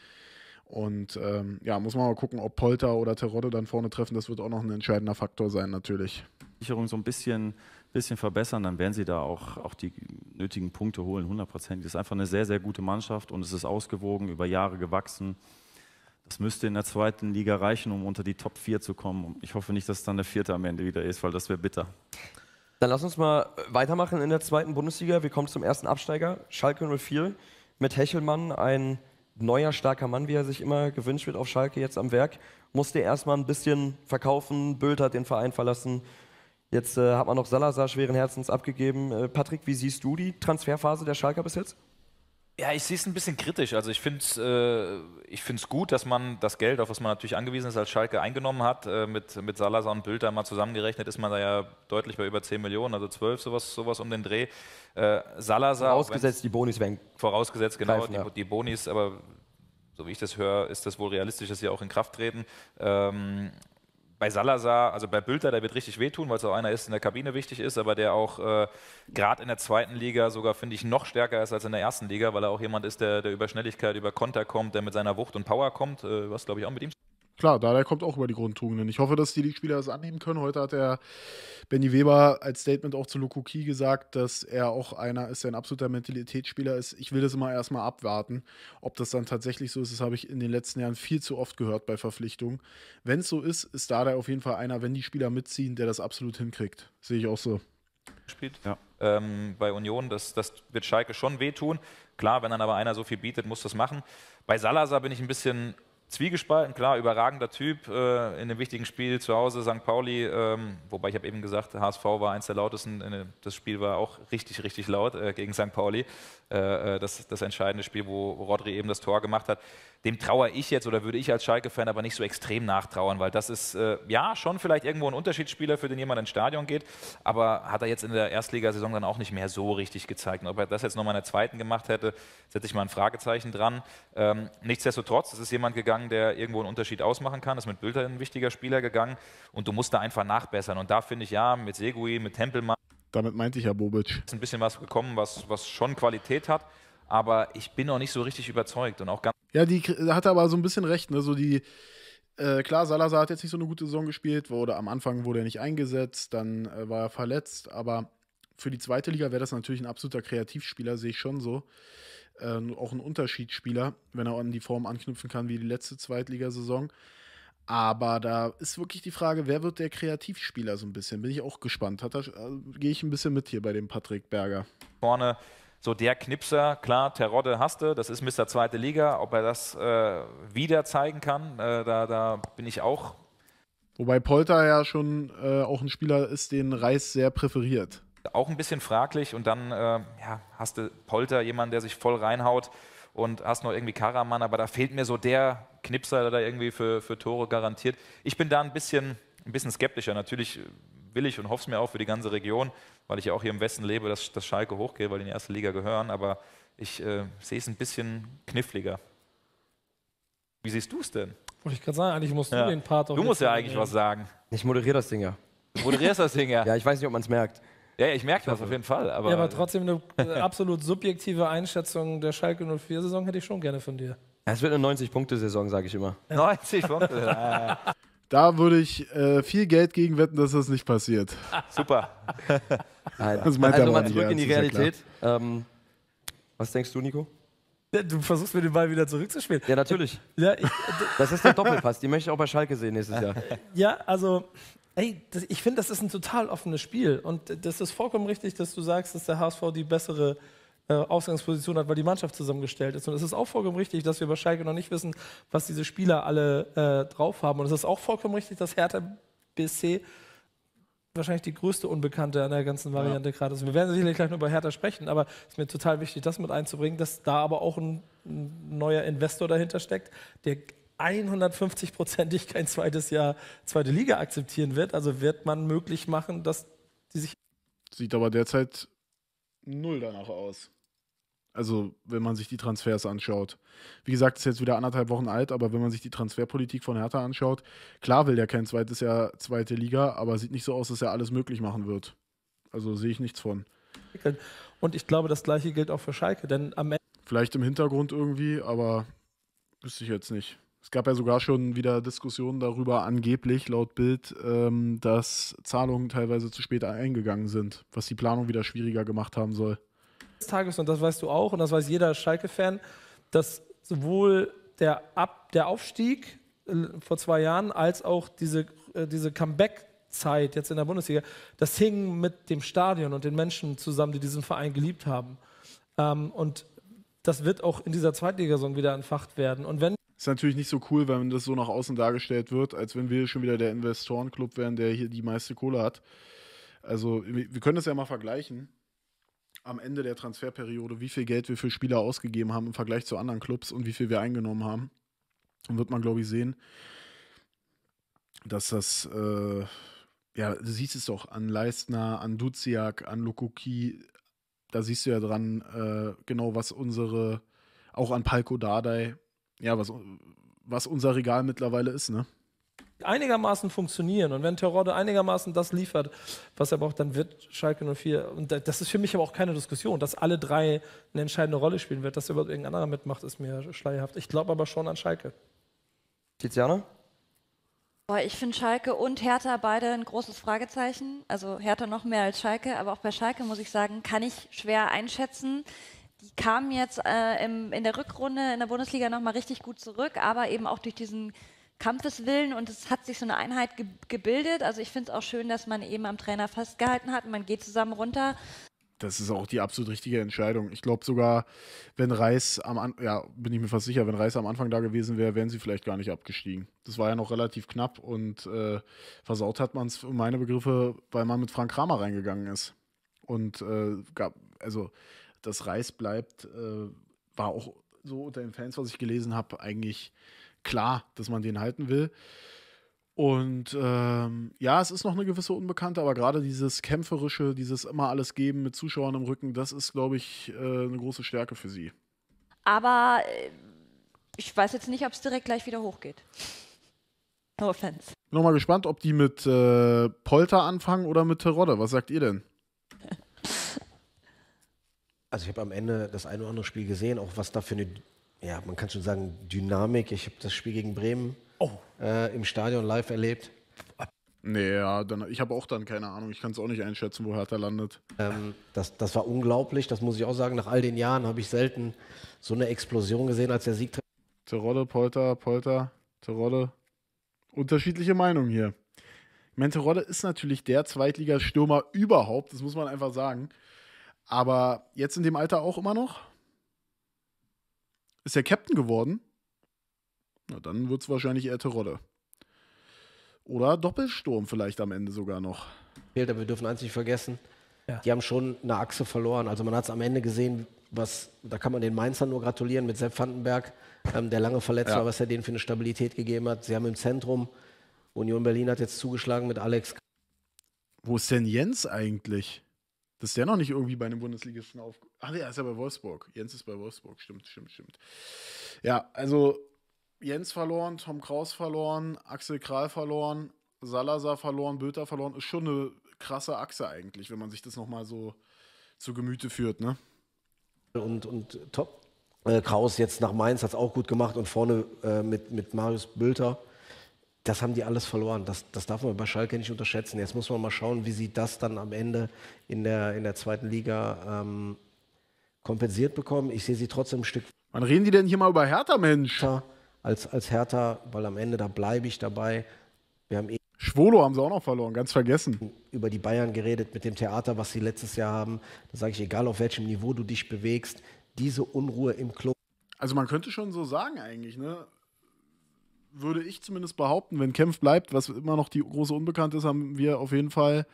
und ähm, ja, muss man mal gucken, ob Polter oder Terodde dann vorne treffen. Das wird auch noch ein entscheidender Faktor sein, natürlich. Sicherung so ein bisschen, bisschen verbessern, dann werden sie da auch, auch die nötigen Punkte holen, 100 Prozent. ist einfach eine sehr, sehr gute Mannschaft und es ist ausgewogen, über Jahre gewachsen. Das müsste in der zweiten Liga reichen, um unter die Top 4 zu kommen. Ich hoffe nicht, dass es dann der vierte am Ende wieder ist, weil das wäre bitter. Dann lass uns mal weitermachen in der zweiten Bundesliga. Wir kommen zum ersten Absteiger, Schalke 04, mit Hechelmann, ein neuer, starker Mann, wie er sich immer gewünscht wird auf Schalke jetzt am Werk, musste erstmal ein bisschen verkaufen. Bild hat den Verein verlassen. Jetzt äh, hat man noch Salazar schweren Herzens abgegeben. Äh, Patrick, wie siehst du die Transferphase der Schalker bis jetzt? Ja, ich sehe es ein bisschen kritisch. Also ich finde es äh, gut, dass man das Geld, auf das man natürlich angewiesen ist, als Schalke eingenommen hat. Äh, mit, mit Salazar und Bülter mal zusammengerechnet ist man da ja deutlich bei über 10 Millionen, also 12, sowas, sowas um den Dreh. Äh, Salazar... Vorausgesetzt, die Bonis werden... Vorausgesetzt, genau, greifen, ja. die, die Bonis, aber so wie ich das höre, ist das wohl realistisch, dass sie auch in Kraft treten. Ähm, bei Salazar, also bei Bülter, der wird richtig wehtun, weil es auch einer ist, in der Kabine wichtig ist, aber der auch äh, gerade in der zweiten Liga sogar, finde ich, noch stärker ist als in der ersten Liga, weil er auch jemand ist, der, der über Schnelligkeit, über Konter kommt, der mit seiner Wucht und Power kommt, äh, was glaube ich auch mit ihm klar, Dada kommt auch über die Grundtugenden. Ich hoffe, dass die spieler das annehmen können. Heute hat der Benny Weber als Statement auch zu Lukuki gesagt, dass er auch einer ist, der ein absoluter Mentalitätsspieler ist. Ich will das immer erstmal abwarten. Ob das dann tatsächlich so ist, das habe ich in den letzten Jahren viel zu oft gehört bei Verpflichtungen. Wenn es so ist, ist Dada auf jeden Fall einer, wenn die Spieler mitziehen, der das absolut hinkriegt. Sehe ich auch so spielt ja. ähm, bei Union. Das, das wird Schalke schon wehtun. Klar, wenn dann aber einer so viel bietet, muss das machen. Bei Salazar bin ich ein bisschen Zwiegespalten, klar, überragender Typ äh, in dem wichtigen Spiel zu Hause, St. Pauli, ähm, wobei ich habe eben gesagt, HSV war eins der lautesten, äh, das Spiel war auch richtig, richtig laut äh, gegen St. Pauli. Äh, äh, das, das entscheidende Spiel, wo Rodri eben das Tor gemacht hat dem trauere ich jetzt oder würde ich als Schalke-Fan aber nicht so extrem nachtrauern, weil das ist äh, ja schon vielleicht irgendwo ein Unterschiedsspieler, für den jemand ins Stadion geht, aber hat er jetzt in der Erstligasaison dann auch nicht mehr so richtig gezeigt. Und ob er das jetzt nochmal in der zweiten gemacht hätte, setze ich mal ein Fragezeichen dran. Ähm, nichtsdestotrotz, es ist jemand gegangen, der irgendwo einen Unterschied ausmachen kann, ist mit Bülter ein wichtiger Spieler gegangen und du musst da einfach nachbessern. Und da finde ich ja, mit Segui, mit Tempelmann, damit meinte ich ja Bobic. Ist ein bisschen was gekommen, was, was schon Qualität hat aber ich bin noch nicht so richtig überzeugt und auch ganz. Ja, die hatte aber so ein bisschen recht, ne? So die, äh, klar, Salazar hat jetzt nicht so eine gute Saison gespielt, wurde am Anfang wurde er nicht eingesetzt, dann äh, war er verletzt, aber für die zweite Liga wäre das natürlich ein absoluter Kreativspieler, sehe ich schon so. Ähm, auch ein Unterschiedsspieler, wenn er an die Form anknüpfen kann wie die letzte Zweitligasaison. Aber da ist wirklich die Frage, wer wird der Kreativspieler so ein bisschen? Bin ich auch gespannt. Äh, Gehe ich ein bisschen mit hier bei dem Patrick Berger. Vorne so der Knipser, klar, Terodde hasste, das ist Mr. Zweite Liga, ob er das äh, wieder zeigen kann, äh, da, da bin ich auch. Wobei Polter ja schon äh, auch ein Spieler ist, den Reis sehr präferiert. Auch ein bisschen fraglich und dann äh, ja, hast du Polter, jemand, der sich voll reinhaut und hast noch irgendwie Karaman, aber da fehlt mir so der Knipser, der da irgendwie für, für Tore garantiert. Ich bin da ein bisschen, ein bisschen skeptischer. Natürlich will ich und hoffe es mir auch für die ganze Region, weil ich ja auch hier im Westen lebe, dass, dass Schalke hochgeht, weil die in die erste Liga gehören. Aber ich äh, sehe es ein bisschen kniffliger. Wie siehst du es denn? Wollte ich gerade sagen, eigentlich musst ja. du den Part auch Du musst ja eigentlich nehmen. was sagen. Ich moderiere das Ding ja. Du moderierst das Ding ja. Ja, ich weiß nicht, ob man es merkt. Ja, ich merke das auf jeden Fall. Aber ja, aber trotzdem eine äh, absolut subjektive Einschätzung der Schalke 04-Saison hätte ich schon gerne von dir. Es wird eine 90-Punkte-Saison, sage ich immer. 90 Punkte? Da würde ich äh, viel Geld gegen wetten, dass das nicht passiert. Super. das meint also mal zurück in die Realität. Ja ähm, was denkst du, Nico? Du versuchst mir den Ball wieder zurückzuspielen. Ja, natürlich. Ja, ich, das ist der Doppelpass, die möchte ich auch bei Schalke sehen nächstes Jahr. Ja, also ey, das, ich finde, das ist ein total offenes Spiel. Und das ist vollkommen richtig, dass du sagst, dass der HSV die bessere äh, Ausgangsposition hat, weil die Mannschaft zusammengestellt ist. Und es ist auch vollkommen richtig, dass wir bei Schalke noch nicht wissen, was diese Spieler alle äh, drauf haben. Und es ist auch vollkommen richtig, dass Hertha BC wahrscheinlich die größte Unbekannte an der ganzen Variante ja. gerade ist. Wir werden sicherlich gleich nur über Hertha sprechen, aber es ist mir total wichtig, das mit einzubringen, dass da aber auch ein, ein neuer Investor dahinter steckt, der 150-prozentig kein zweites Jahr zweite Liga akzeptieren wird. Also wird man möglich machen, dass die sich. Sieht aber derzeit null danach aus. Also, wenn man sich die Transfers anschaut. Wie gesagt, ist jetzt wieder anderthalb Wochen alt, aber wenn man sich die Transferpolitik von Hertha anschaut, klar will der kein zweites Jahr zweite Liga, aber sieht nicht so aus, dass er alles möglich machen wird. Also sehe ich nichts von. Und ich glaube, das gleiche gilt auch für Schalke, denn am Ende. Vielleicht im Hintergrund irgendwie, aber wüsste ich jetzt nicht. Es gab ja sogar schon wieder Diskussionen darüber, angeblich laut Bild, ähm, dass Zahlungen teilweise zu spät eingegangen sind, was die Planung wieder schwieriger gemacht haben soll des Tages, und das weißt du auch, und das weiß jeder Schalke-Fan, dass sowohl der, Ab der Aufstieg äh, vor zwei Jahren als auch diese, äh, diese Comeback-Zeit jetzt in der Bundesliga, das hing mit dem Stadion und den Menschen zusammen, die diesen Verein geliebt haben. Ähm, und das wird auch in dieser Zweitligasaison wieder entfacht werden. Und wenn ist natürlich nicht so cool, wenn das so nach außen dargestellt wird, als wenn wir schon wieder der Investorenclub wären, der hier die meiste Kohle hat. Also wir können das ja mal vergleichen am Ende der Transferperiode, wie viel Geld wir für Spieler ausgegeben haben im Vergleich zu anderen Clubs und wie viel wir eingenommen haben. Und wird man, glaube ich, sehen, dass das, äh, ja, du siehst es doch an Leistner, an Duziak, an Lukuki, da siehst du ja dran, äh, genau, was unsere, auch an Palko Dardai, ja, was, was unser Regal mittlerweile ist, ne? einigermaßen funktionieren und wenn Terodde einigermaßen das liefert, was er braucht, dann wird Schalke 04, und das ist für mich aber auch keine Diskussion, dass alle drei eine entscheidende Rolle spielen wird, dass überhaupt irgendein anderer mitmacht, ist mir schleierhaft. Ich glaube aber schon an Schalke. Tiziana? ich finde Schalke und Hertha beide ein großes Fragezeichen. Also Hertha noch mehr als Schalke, aber auch bei Schalke muss ich sagen, kann ich schwer einschätzen. Die kamen jetzt äh, im, in der Rückrunde in der Bundesliga nochmal richtig gut zurück, aber eben auch durch diesen Kampfeswillen und es hat sich so eine Einheit ge gebildet. Also ich finde es auch schön, dass man eben am Trainer festgehalten hat, und man geht zusammen runter. Das ist auch die absolut richtige Entscheidung. Ich glaube sogar, wenn Reis am Anfang, ja, bin ich mir fast sicher, wenn Reis am Anfang da gewesen wäre, wären sie vielleicht gar nicht abgestiegen. Das war ja noch relativ knapp und äh, versaut hat man es für meine Begriffe, weil man mit Frank Kramer reingegangen ist. Und äh, gab, also, dass Reis bleibt, äh, war auch so unter den Fans, was ich gelesen habe, eigentlich klar, dass man den halten will. Und ähm, ja, es ist noch eine gewisse Unbekannte, aber gerade dieses Kämpferische, dieses immer alles geben mit Zuschauern im Rücken, das ist, glaube ich, äh, eine große Stärke für sie. Aber äh, ich weiß jetzt nicht, ob es direkt gleich wieder hochgeht. No offense. nochmal gespannt, ob die mit äh, Polter anfangen oder mit Terodde. Was sagt ihr denn? Also ich habe am Ende das ein oder andere Spiel gesehen, auch was da für eine ja, man kann schon sagen, Dynamik. Ich habe das Spiel gegen Bremen oh. äh, im Stadion live erlebt. Nee, ja, dann, ich habe auch dann keine Ahnung. Ich kann es auch nicht einschätzen, wo Hertha landet. Ähm, das, das war unglaublich, das muss ich auch sagen. Nach all den Jahren habe ich selten so eine Explosion gesehen, als der Sieg. Terodde, Polter, Polter, Terodde. Unterschiedliche Meinungen hier. Ich meine, Menterodde ist natürlich der Zweitligastürmer überhaupt, das muss man einfach sagen. Aber jetzt in dem Alter auch immer noch? Ist er Captain geworden? Na, dann wird es wahrscheinlich eher Terodde. Oder Doppelsturm vielleicht am Ende sogar noch. Aber wir dürfen eins nicht vergessen, ja. die haben schon eine Achse verloren. Also man hat es am Ende gesehen, was, da kann man den Mainzern nur gratulieren mit Sepp Vandenberg, ähm, der lange verletzt ja. war, was er denen für eine Stabilität gegeben hat. Sie haben im Zentrum, Union Berlin hat jetzt zugeschlagen mit Alex. Wo ist denn Jens eigentlich? Dass der noch nicht irgendwie bei einem Bundesligisten auf. Ach, der ist ja bei Wolfsburg. Jens ist bei Wolfsburg. Stimmt, stimmt, stimmt. Ja, also Jens verloren, Tom Kraus verloren, Axel Kral verloren, Salazar verloren, Böter verloren. Ist schon eine krasse Achse eigentlich, wenn man sich das nochmal so zu Gemüte führt, ne? Und, und top. Äh, Kraus jetzt nach Mainz hat es auch gut gemacht und vorne äh, mit, mit Marius Bülter das haben die alles verloren. Das, das darf man bei Schalke nicht unterschätzen. Jetzt muss man mal schauen, wie sie das dann am Ende in der, in der zweiten Liga ähm, kompensiert bekommen. Ich sehe sie trotzdem ein Stück. Wann reden die denn hier mal über Hertha, Mensch? Als, als Hertha, weil am Ende, da bleibe ich dabei. Wir haben eh Schwolo haben sie auch noch verloren, ganz vergessen. Über die Bayern geredet mit dem Theater, was sie letztes Jahr haben. Da sage ich, egal auf welchem Niveau du dich bewegst, diese Unruhe im Club. Also man könnte schon so sagen eigentlich, ne? würde ich zumindest behaupten, wenn Kempf bleibt, was immer noch die große Unbekannte ist, haben wir auf jeden Fall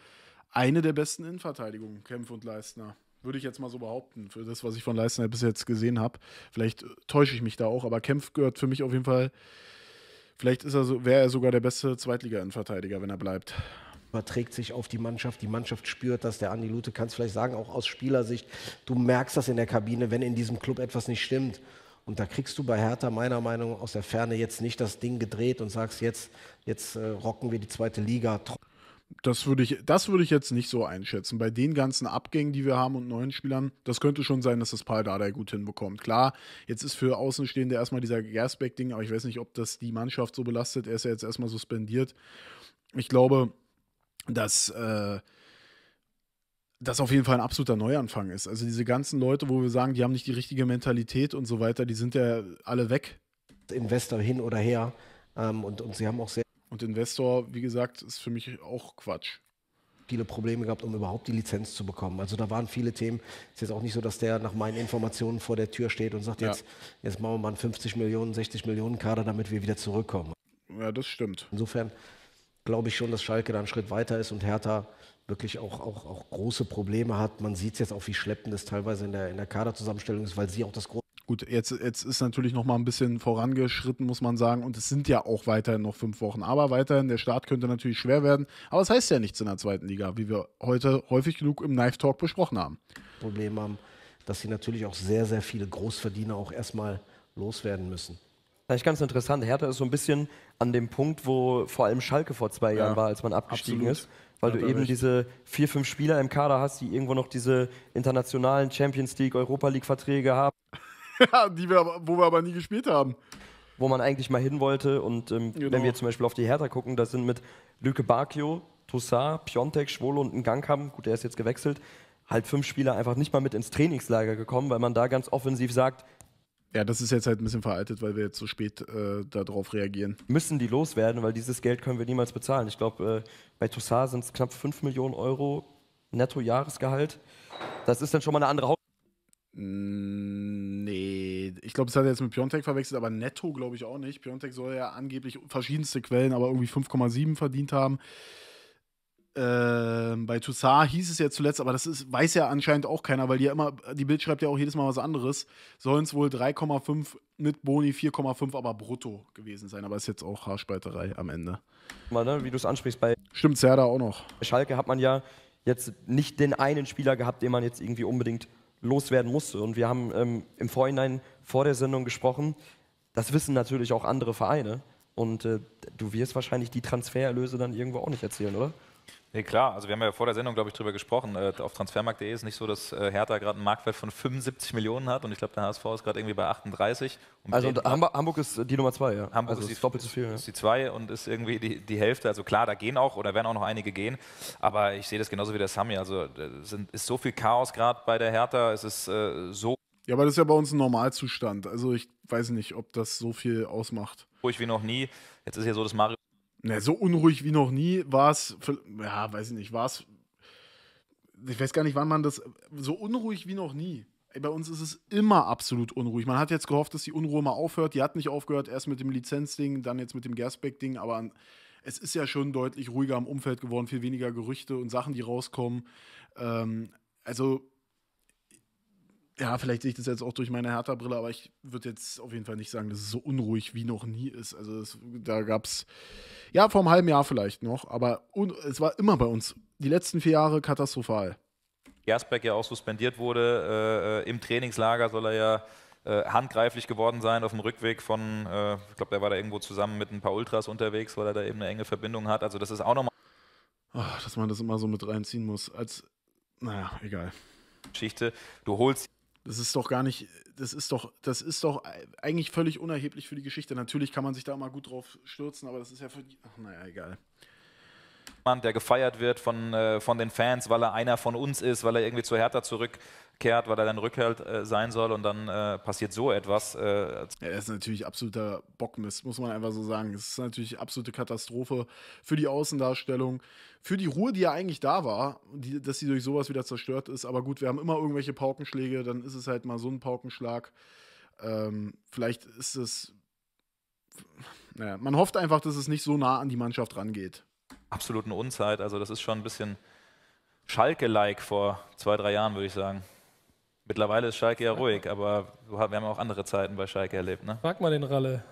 eine der besten Innenverteidigungen, Kempf und Leistner. Würde ich jetzt mal so behaupten, für das, was ich von Leistner bis jetzt gesehen habe. Vielleicht äh, täusche ich mich da auch, aber Kempf gehört für mich auf jeden Fall. Vielleicht ist er so, wäre er sogar der beste Zweitliga-Innenverteidiger, wenn er bleibt überträgt sich auf die Mannschaft. Die Mannschaft spürt das. Der Andi Lute kann es vielleicht sagen, auch aus Spielersicht. Du merkst das in der Kabine, wenn in diesem Club etwas nicht stimmt. Und da kriegst du bei Hertha meiner Meinung nach aus der Ferne jetzt nicht das Ding gedreht und sagst, jetzt, jetzt äh, rocken wir die zweite Liga. Das würde, ich, das würde ich jetzt nicht so einschätzen. Bei den ganzen Abgängen, die wir haben und neuen Spielern, das könnte schon sein, dass das Paul Dardai gut hinbekommt. Klar, jetzt ist für Außenstehende erstmal dieser Gersbeck-Ding, aber ich weiß nicht, ob das die Mannschaft so belastet. Er ist ja jetzt erstmal suspendiert. Ich glaube, dass. Äh, das auf jeden Fall ein absoluter Neuanfang ist. Also diese ganzen Leute, wo wir sagen, die haben nicht die richtige Mentalität und so weiter, die sind ja alle weg. Investor hin oder her. Ähm, und, und sie haben auch sehr. Und Investor, wie gesagt, ist für mich auch Quatsch viele Probleme gehabt, um überhaupt die Lizenz zu bekommen. Also da waren viele Themen. Es ist jetzt auch nicht so, dass der nach meinen Informationen vor der Tür steht und sagt, ja. jetzt, jetzt machen wir mal einen 50 Millionen, 60 Millionen Kader, damit wir wieder zurückkommen. Ja, das stimmt. Insofern glaube ich schon, dass Schalke da einen Schritt weiter ist und Hertha wirklich auch, auch, auch große Probleme hat. Man sieht es jetzt auch, wie schleppend es teilweise in der, in der Kaderzusammenstellung ist, weil sie auch das große Gut, jetzt, jetzt ist natürlich noch mal ein bisschen vorangeschritten, muss man sagen. Und es sind ja auch weiterhin noch fünf Wochen. Aber weiterhin, der Start könnte natürlich schwer werden. Aber es das heißt ja nichts in der zweiten Liga, wie wir heute häufig genug im Knife Talk besprochen haben. Problem haben, dass sie natürlich auch sehr, sehr viele Großverdiener auch erstmal loswerden müssen. Vielleicht ganz interessant. Hertha ist so ein bisschen an dem Punkt, wo vor allem Schalke vor zwei ja, Jahren war, als man abgestiegen absolut. ist weil du eben diese vier, fünf Spieler im Kader hast, die irgendwo noch diese internationalen Champions League, Europa League Verträge haben. Ja, die wir, wo wir aber nie gespielt haben. Wo man eigentlich mal hin wollte. Und ähm, genau. wenn wir zum Beispiel auf die Hertha gucken, da sind mit Lüke Bakio, Toussaint, Piontek, Schwolo und Ngankham, gut, der ist jetzt gewechselt, halt fünf Spieler einfach nicht mal mit ins Trainingslager gekommen, weil man da ganz offensiv sagt, ja, das ist jetzt halt ein bisschen veraltet, weil wir jetzt so spät äh, darauf reagieren. Müssen die loswerden, weil dieses Geld können wir niemals bezahlen. Ich glaube, äh, bei Toussaint sind es knapp 5 Millionen Euro Netto-Jahresgehalt. Das ist dann schon mal eine andere Haus. Hm, nee, ich glaube, es hat er jetzt mit Piontek verwechselt, aber netto glaube ich auch nicht. Piontek soll ja angeblich verschiedenste Quellen, aber irgendwie 5,7 verdient haben. Ähm, bei Toussaint hieß es ja zuletzt, aber das ist, weiß ja anscheinend auch keiner, weil die ja immer, die Bild schreibt ja auch jedes Mal was anderes, sollen es wohl 3,5 mit Boni, 4,5 aber brutto gewesen sein, aber ist jetzt auch Haarspalterei am Ende. Mal, ne, wie du es ansprichst, bei Stimmt, Serda auch noch. Schalke hat man ja jetzt nicht den einen Spieler gehabt, den man jetzt irgendwie unbedingt loswerden musste. Und wir haben ähm, im Vorhinein vor der Sendung gesprochen, das wissen natürlich auch andere Vereine. Und äh, du wirst wahrscheinlich die Transfererlöse dann irgendwo auch nicht erzählen, oder? Nee, klar. Also wir haben ja vor der Sendung, glaube ich, drüber gesprochen. Äh, auf transfermarkt.de ist nicht so, dass äh, Hertha gerade einen Marktwert von 75 Millionen hat und ich glaube, der HSV ist gerade irgendwie bei 38. Und also und Hamburg, Hamburg ist die Nummer zwei, ja. Hamburg also ist, die, doppelt so viel. Ist ja. die zwei und ist irgendwie die, die Hälfte. Also klar, da gehen auch oder werden auch noch einige gehen. Aber ich sehe das genauso wie der Sami. Also äh, sind, ist so viel Chaos gerade bei der Hertha. Es ist äh, so. Ja, aber das ist ja bei uns ein Normalzustand. Also ich weiß nicht, ob das so viel ausmacht. Ruhig wie noch nie. Jetzt ist ja so, dass Mario na, so unruhig wie noch nie war es, ja, weiß ich nicht, war es, ich weiß gar nicht, wann man das, so unruhig wie noch nie. bei uns ist es immer absolut unruhig. Man hat jetzt gehofft, dass die Unruhe mal aufhört. Die hat nicht aufgehört, erst mit dem Lizenzding, dann jetzt mit dem Gersbeck-Ding, aber es ist ja schon deutlich ruhiger im Umfeld geworden, viel weniger Gerüchte und Sachen, die rauskommen. Ähm, also ja, vielleicht sehe ich das jetzt auch durch meine Hertha-Brille, aber ich würde jetzt auf jeden Fall nicht sagen, dass es so unruhig wie noch nie ist. Also das, da gab es, ja, vor einem halben Jahr vielleicht noch, aber un, es war immer bei uns, die letzten vier Jahre katastrophal. Gersbeck ja auch suspendiert wurde, äh, äh, im Trainingslager soll er ja äh, handgreiflich geworden sein auf dem Rückweg von, äh, ich glaube, der war da irgendwo zusammen mit ein paar Ultras unterwegs, weil er da eben eine enge Verbindung hat. Also das ist auch nochmal... Ah, dass man das immer so mit reinziehen muss, als, naja, egal. Geschichte, du holst das ist doch gar nicht, das ist doch, das ist doch eigentlich völlig unerheblich für die Geschichte. Natürlich kann man sich da mal gut drauf stürzen, aber das ist ja für die. Ach, naja, egal jemand, der gefeiert wird von, äh, von den Fans, weil er einer von uns ist, weil er irgendwie zu Hertha zurückkehrt, weil er dann Rückhalt äh, sein soll und dann äh, passiert so etwas. Äh, er ja, ist natürlich absoluter Bockmist, muss man einfach so sagen. Es ist natürlich absolute Katastrophe für die Außendarstellung, für die Ruhe, die ja eigentlich da war, die, dass sie durch sowas wieder zerstört ist. Aber gut, wir haben immer irgendwelche Paukenschläge, dann ist es halt mal so ein Paukenschlag. Ähm, vielleicht ist es naja, man hofft einfach, dass es nicht so nah an die Mannschaft rangeht absoluten Unzeit. Also das ist schon ein bisschen Schalke-like vor zwei, drei Jahren, würde ich sagen. Mittlerweile ist Schalke ja ruhig, aber wir haben auch andere Zeiten bei Schalke erlebt. Ne? Frag mal den Ralle.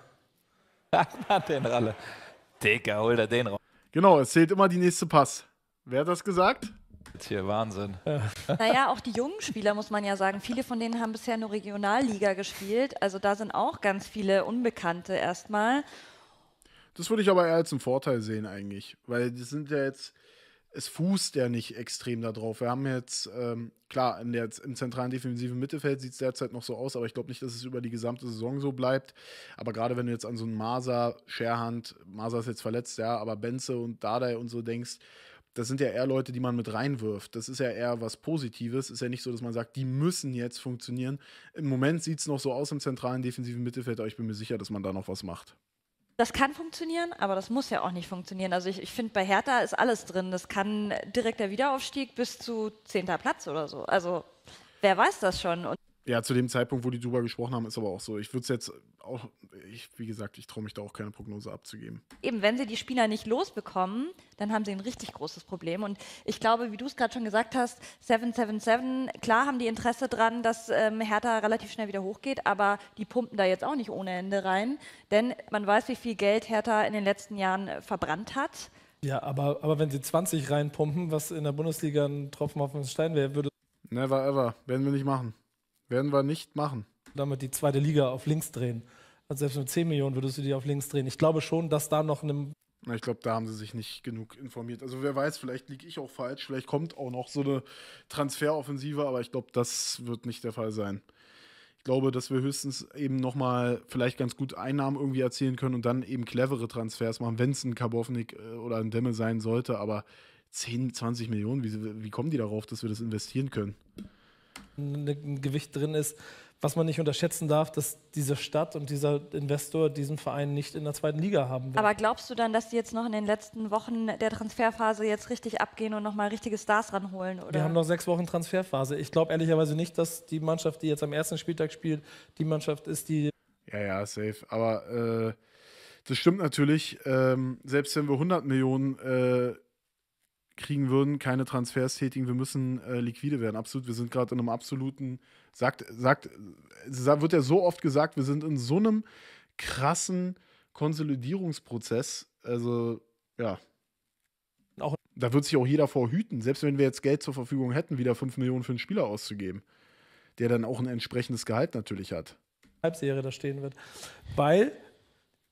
Frag mal den Ralle. Dicker, hol da den raus. Genau, es zählt immer die nächste Pass. Wer hat das gesagt? Jetzt hier, Wahnsinn. Ja. Naja, auch die jungen Spieler, muss man ja sagen. Viele von denen haben bisher nur Regionalliga gespielt. Also da sind auch ganz viele Unbekannte erstmal. Das würde ich aber eher als einen Vorteil sehen eigentlich, weil das sind ja jetzt, es fußt ja nicht extrem darauf. Wir haben jetzt, ähm, klar, in der, im zentralen defensiven Mittelfeld sieht es derzeit noch so aus, aber ich glaube nicht, dass es über die gesamte Saison so bleibt. Aber gerade wenn du jetzt an so einen Maser, Scherhand, Maser ist jetzt verletzt, ja, aber Benze und Dardai und so denkst, das sind ja eher Leute, die man mit reinwirft. Das ist ja eher was Positives. Ist ja nicht so, dass man sagt, die müssen jetzt funktionieren. Im Moment sieht es noch so aus im zentralen defensiven Mittelfeld, aber ich bin mir sicher, dass man da noch was macht. Das kann funktionieren, aber das muss ja auch nicht funktionieren. Also ich, ich finde, bei Hertha ist alles drin. Das kann direkt der Wiederaufstieg bis zu zehnter Platz oder so. Also wer weiß das schon? Und ja, zu dem Zeitpunkt, wo die drüber gesprochen haben, ist aber auch so. Ich würde es jetzt auch, ich, wie gesagt, ich traue mich da auch keine Prognose abzugeben. Eben, wenn sie die Spieler nicht losbekommen, dann haben sie ein richtig großes Problem. Und ich glaube, wie du es gerade schon gesagt hast, 777, klar haben die Interesse daran, dass ähm, Hertha relativ schnell wieder hochgeht, aber die pumpen da jetzt auch nicht ohne Ende rein. Denn man weiß, wie viel Geld Hertha in den letzten Jahren äh, verbrannt hat. Ja, aber, aber wenn sie 20 reinpumpen, was in der Bundesliga ein Tropfen auf den Stein wäre, würde. Never ever, werden wir nicht machen. Werden wir nicht machen. Damit die zweite Liga auf links drehen. Also selbst mit 10 Millionen würdest du die auf links drehen. Ich glaube schon, dass da noch eine. Na, ich glaube, da haben sie sich nicht genug informiert. Also wer weiß, vielleicht liege ich auch falsch, vielleicht kommt auch noch so eine Transferoffensive, aber ich glaube, das wird nicht der Fall sein. Ich glaube, dass wir höchstens eben nochmal vielleicht ganz gut Einnahmen irgendwie erzielen können und dann eben clevere Transfers machen, wenn es ein Karbovnik äh, oder ein Dämme sein sollte, aber 10, 20 Millionen, wie, wie kommen die darauf, dass wir das investieren können? Ne, ein Gewicht drin ist. Was man nicht unterschätzen darf, dass diese Stadt und dieser Investor diesen Verein nicht in der zweiten Liga haben wird. Aber glaubst du dann, dass die jetzt noch in den letzten Wochen der Transferphase jetzt richtig abgehen und nochmal richtige Stars ranholen? Oder? Wir haben noch sechs Wochen Transferphase. Ich glaube ehrlicherweise nicht, dass die Mannschaft, die jetzt am ersten Spieltag spielt, die Mannschaft ist, die. Ja, ja, safe. Aber äh, das stimmt natürlich. Ähm, selbst wenn wir 100 Millionen. Äh kriegen würden, keine Transfers tätigen, wir müssen äh, liquide werden. Absolut, wir sind gerade in einem absoluten, sagt, sagt, wird ja so oft gesagt, wir sind in so einem krassen Konsolidierungsprozess. Also, ja. Auch da wird sich auch jeder vor hüten, selbst wenn wir jetzt Geld zur Verfügung hätten, wieder 5 Millionen für einen Spieler auszugeben, der dann auch ein entsprechendes Gehalt natürlich hat. Halbserie da stehen wird. Weil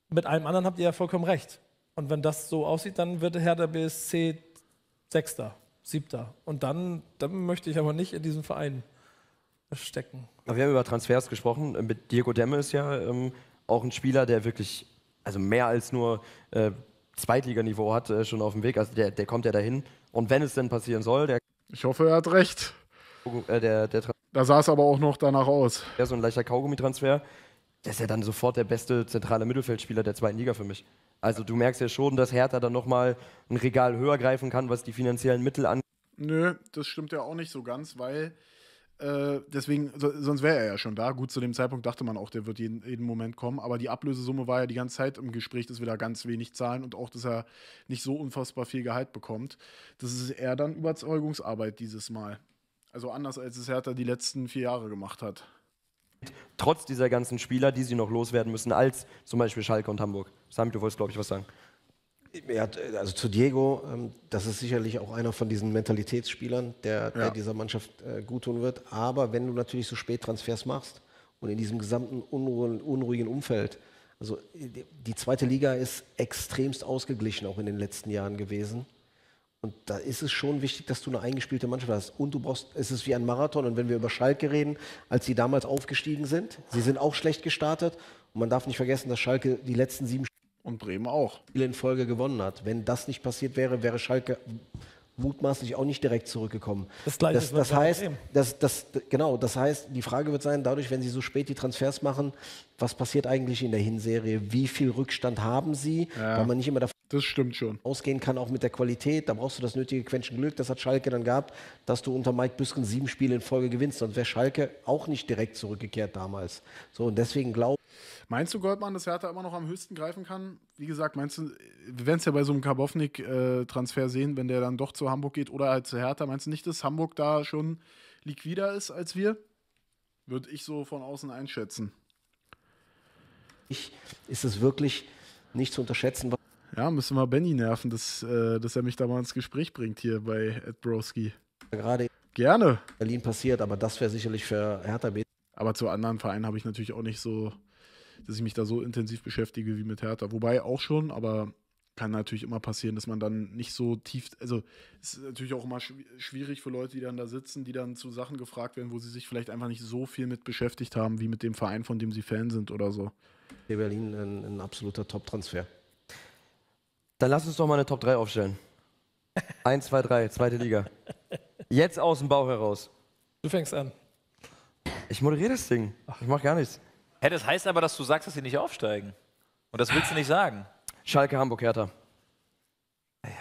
mit allem anderen habt ihr ja vollkommen recht. Und wenn das so aussieht, dann wird Herr der BSC Sechster, Siebter. Und dann, dann möchte ich aber nicht in diesem Verein stecken. Aber wir haben über Transfers gesprochen. Äh, mit Diego Demme ist ja ähm, auch ein Spieler, der wirklich, also mehr als nur äh, Zweitliganiveau hat, äh, schon auf dem Weg. Also der, der kommt ja dahin. Und wenn es denn passieren soll, der. Ich hoffe, er hat recht. Äh, der, der da sah es aber auch noch danach aus. Ja, so ein leichter Kaugummi-Transfer. Der ist ja dann sofort der beste zentrale Mittelfeldspieler der zweiten Liga für mich. Also du merkst ja schon, dass Hertha dann nochmal ein Regal höher greifen kann, was die finanziellen Mittel angeht. Nö, das stimmt ja auch nicht so ganz, weil äh, deswegen, so, sonst wäre er ja schon da. Gut, zu dem Zeitpunkt dachte man auch, der wird jeden, jeden, Moment kommen, aber die Ablösesumme war ja die ganze Zeit im Gespräch, dass wir da ganz wenig zahlen und auch, dass er nicht so unfassbar viel Gehalt bekommt. Das ist eher dann Überzeugungsarbeit dieses Mal. Also anders, als es Hertha die letzten vier Jahre gemacht hat trotz dieser ganzen Spieler, die sie noch loswerden müssen, als zum Beispiel Schalke und Hamburg. Sami, du wolltest, glaube ich, was sagen. Hat, also zu Diego, ähm, das ist sicherlich auch einer von diesen Mentalitätsspielern, der, der dieser Mannschaft äh, gut tun wird. Aber wenn du natürlich so spät Transfers machst und in diesem gesamten unruhigen Umfeld, also äh, die zweite Liga ist extremst ausgeglichen auch in den letzten Jahren gewesen. Und da ist es schon wichtig, dass du eine eingespielte Mannschaft hast. Und du brauchst, es ist wie ein Marathon. Und wenn wir über Schalke reden, als sie damals aufgestiegen sind, sie sind auch schlecht gestartet. Und man darf nicht vergessen, dass Schalke die letzten sieben und Bremen auch. Spiele in Folge gewonnen hat. Wenn das nicht passiert wäre, wäre Schalke mutmaßlich auch nicht direkt zurückgekommen. Das, Gleiche das, das heißt, das, das, genau, das heißt, die Frage wird sein, dadurch, wenn sie so spät die Transfers machen, was passiert eigentlich in der Hinserie? Wie viel Rückstand haben sie? Ja. Weil man nicht immer davon das stimmt schon. Ausgehen kann auch mit der Qualität. Da brauchst du das nötige Quäntchen Glück. Das hat Schalke dann gehabt, dass du unter Mike Büsken sieben Spiele in Folge gewinnst. Sonst wäre Schalke auch nicht direkt zurückgekehrt damals. So und deswegen glaube Meinst du, Goldmann, dass Hertha immer noch am höchsten greifen kann? Wie gesagt, meinst du, wir werden es ja bei so einem Karbovnik-Transfer äh, sehen, wenn der dann doch zu Hamburg geht oder halt zu Hertha. Meinst du nicht, dass Hamburg da schon liquider ist als wir? Würde ich so von außen einschätzen. Ich, ist es wirklich nicht zu unterschätzen. Ja, müssen wir Benny nerven, dass, äh, dass er mich da mal ins Gespräch bringt hier bei Ed Broski. Gerade Gerne. Berlin passiert, aber das wäre sicherlich für Hertha B. Aber zu anderen Vereinen habe ich natürlich auch nicht so dass ich mich da so intensiv beschäftige wie mit Hertha. Wobei auch schon, aber kann natürlich immer passieren, dass man dann nicht so tief, also es ist natürlich auch immer schwierig für Leute, die dann da sitzen, die dann zu Sachen gefragt werden, wo sie sich vielleicht einfach nicht so viel mit beschäftigt haben, wie mit dem Verein, von dem sie Fan sind oder so. Der Berlin ein, ein absoluter Top-Transfer. Dann lass uns doch mal eine Top 3 aufstellen. 1, 2, 3, zweite Liga. Jetzt aus dem Bauch heraus. Du fängst an. Ich moderiere das Ding. Ich mache gar nichts. Hä, das heißt aber, dass du sagst, dass sie nicht aufsteigen. Und das willst du nicht sagen. Schalke, Hamburg, Hertha. Ja.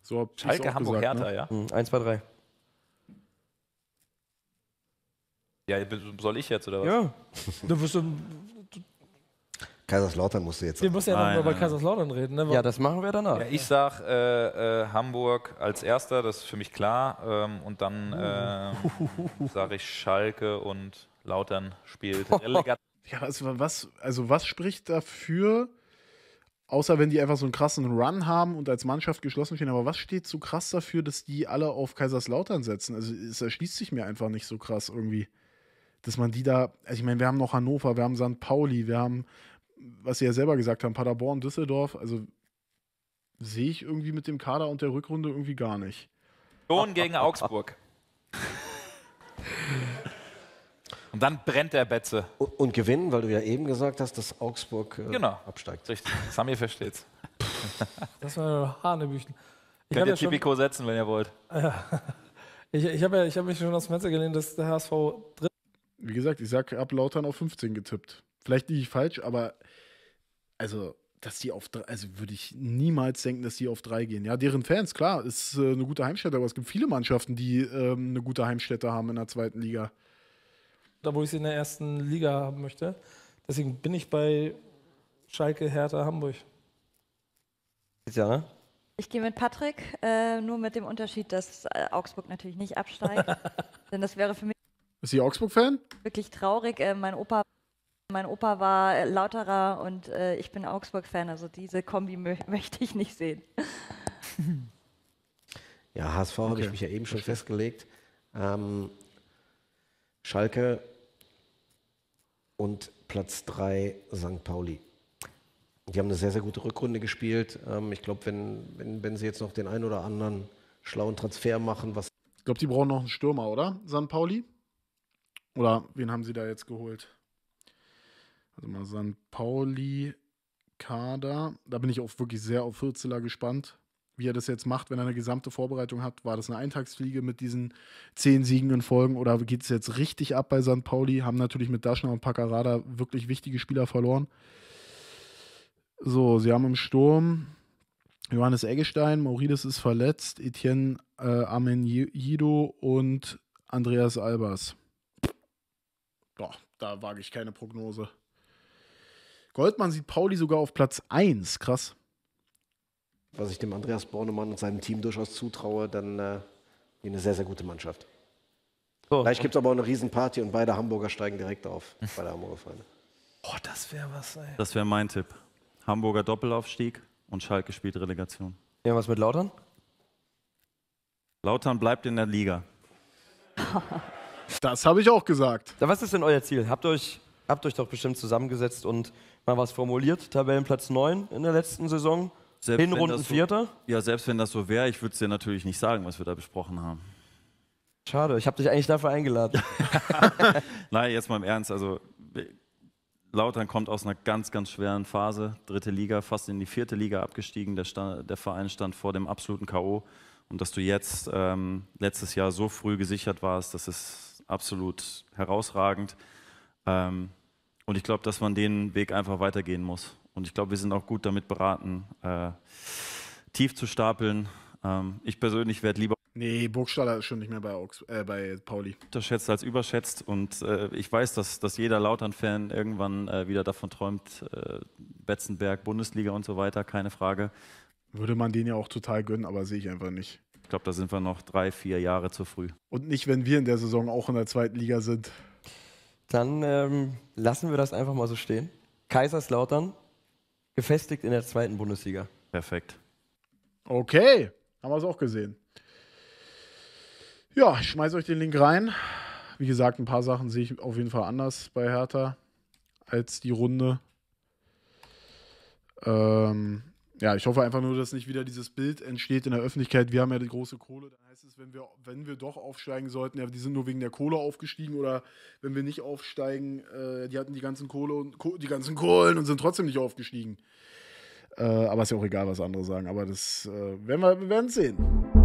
So hab Schalke, Hamburg, gesagt, Hertha, ne? ja. Hm, eins, zwei, drei. Ja, soll ich jetzt oder was? Ja. Du wirst Kaiserslautern musst du jetzt. Wir müssen ja nochmal über Kaiserslautern reden. Ne? Ja, das machen wir danach. Ja, ich sag äh, äh, Hamburg als erster, das ist für mich klar. Ähm, und dann äh, sage ich Schalke und Lautern spielt. ja, also was, also was spricht dafür, außer wenn die einfach so einen krassen Run haben und als Mannschaft geschlossen stehen, aber was steht so krass dafür, dass die alle auf Kaiserslautern setzen? Also es erschließt sich mir einfach nicht so krass irgendwie, dass man die da, also ich meine, wir haben noch Hannover, wir haben St. Pauli, wir haben, was sie ja selber gesagt haben, Paderborn, Düsseldorf, also sehe ich irgendwie mit dem Kader und der Rückrunde irgendwie gar nicht. Schon gegen Augsburg. Und dann brennt der Betze. Und, und gewinnen, weil du ja eben gesagt hast, dass Augsburg äh, genau. absteigt. Richtig, Sami versteht's. das war Hanebüchen. Ich Könnt ihr ja Tipico setzen, wenn ihr wollt. Ja. Ich, ich habe ja, hab mich schon aus dem Fenster gelehnt, dass der HSV drin Wie gesagt, ich sag, ab Lautern auf 15 getippt. Vielleicht liege ich falsch, aber also, dass die auf also würde ich niemals denken, dass die auf drei gehen. Ja, deren Fans, klar, ist äh, eine gute Heimstätte, aber es gibt viele Mannschaften, die ähm, eine gute Heimstätte haben in der zweiten Liga da wo ich sie in der ersten Liga haben möchte. Deswegen bin ich bei Schalke, Hertha, Hamburg. Ja, ne? Ich gehe mit Patrick, äh, nur mit dem Unterschied, dass äh, Augsburg natürlich nicht absteigt. denn das wäre für mich. Ist sie Augsburg-Fan? Wirklich traurig. Äh, mein, Opa, mein Opa war äh, Lauterer und äh, ich bin Augsburg-Fan. Also diese Kombi mö möchte ich nicht sehen. ja, HSV okay. habe ich mich ja eben schon festgelegt. Ähm, Schalke und Platz 3 St. Pauli. Die haben eine sehr, sehr gute Rückrunde gespielt. Ähm, ich glaube, wenn, wenn, wenn sie jetzt noch den einen oder anderen schlauen Transfer machen, was. Ich glaube, die brauchen noch einen Stürmer, oder? St. Pauli? Oder wen haben sie da jetzt geholt? Also mal St. Pauli Kader. Da bin ich auch wirklich sehr auf Hürzeler gespannt wie er das jetzt macht, wenn er eine gesamte Vorbereitung hat. War das eine Eintagsfliege mit diesen zehn Siegen in Folgen oder geht es jetzt richtig ab bei St. Pauli? Haben natürlich mit Daschner und Paccarada wirklich wichtige Spieler verloren. So, sie haben im Sturm Johannes Eggestein, Maurides ist verletzt, Etienne äh, Amenjido und Andreas Albers. Doch, da wage ich keine Prognose. Goldmann sieht Pauli sogar auf Platz 1. Krass was ich dem Andreas Bornemann und seinem Team durchaus zutraue, dann äh, eine sehr, sehr gute Mannschaft. So. Vielleicht gibt es aber auch eine Riesenparty und beide Hamburger steigen direkt auf bei der Hamburger Freunde. Oh, das wäre was, ey. Das wäre mein Tipp. Hamburger Doppelaufstieg und Schalke spielt Relegation. Ja, was mit Lautern? Lautern bleibt in der Liga. das habe ich auch gesagt. Was ist denn euer Ziel? Habt euch, habt euch doch bestimmt zusammengesetzt und mal was formuliert. Tabellenplatz 9 in der letzten Saison. Selbst Hinrunden so, Vierter? Ja, selbst wenn das so wäre, ich würde es dir natürlich nicht sagen, was wir da besprochen haben. Schade, ich habe dich eigentlich dafür eingeladen. Nein, jetzt mal im Ernst. Also, Lautern kommt aus einer ganz, ganz schweren Phase. Dritte Liga, fast in die vierte Liga abgestiegen. Der, Stand, der Verein stand vor dem absoluten K.O. Und dass du jetzt ähm, letztes Jahr so früh gesichert warst, das ist absolut herausragend. Ähm, und ich glaube, dass man den Weg einfach weitergehen muss. Und ich glaube, wir sind auch gut damit beraten, äh, tief zu stapeln. Ähm, ich persönlich werde lieber. Nee, Burgstaller ist schon nicht mehr bei, Augs äh, bei Pauli. Unterschätzt als überschätzt. Und äh, ich weiß, dass, dass jeder Lautern-Fan irgendwann äh, wieder davon träumt, äh, Betzenberg, Bundesliga und so weiter, keine Frage. Würde man den ja auch total gönnen, aber sehe ich einfach nicht. Ich glaube, da sind wir noch drei, vier Jahre zu früh. Und nicht, wenn wir in der Saison auch in der zweiten Liga sind. Dann ähm, lassen wir das einfach mal so stehen. Kaiserslautern gefestigt in der zweiten Bundesliga. Perfekt. Okay, haben wir es auch gesehen. Ja, ich schmeiße euch den Link rein. Wie gesagt, ein paar Sachen sehe ich auf jeden Fall anders bei Hertha als die Runde. Ähm, ja, ich hoffe einfach nur, dass nicht wieder dieses Bild entsteht in der Öffentlichkeit. Wir haben ja die große Kohle. Da wenn wir, wenn wir doch aufsteigen sollten, ja, die sind nur wegen der Kohle aufgestiegen oder wenn wir nicht aufsteigen, äh, die hatten die ganzen Kohle und Ko die ganzen Kohlen und sind trotzdem nicht aufgestiegen. Äh, aber ist ja auch egal, was andere sagen. Aber das äh, werden wir, wir werden sehen.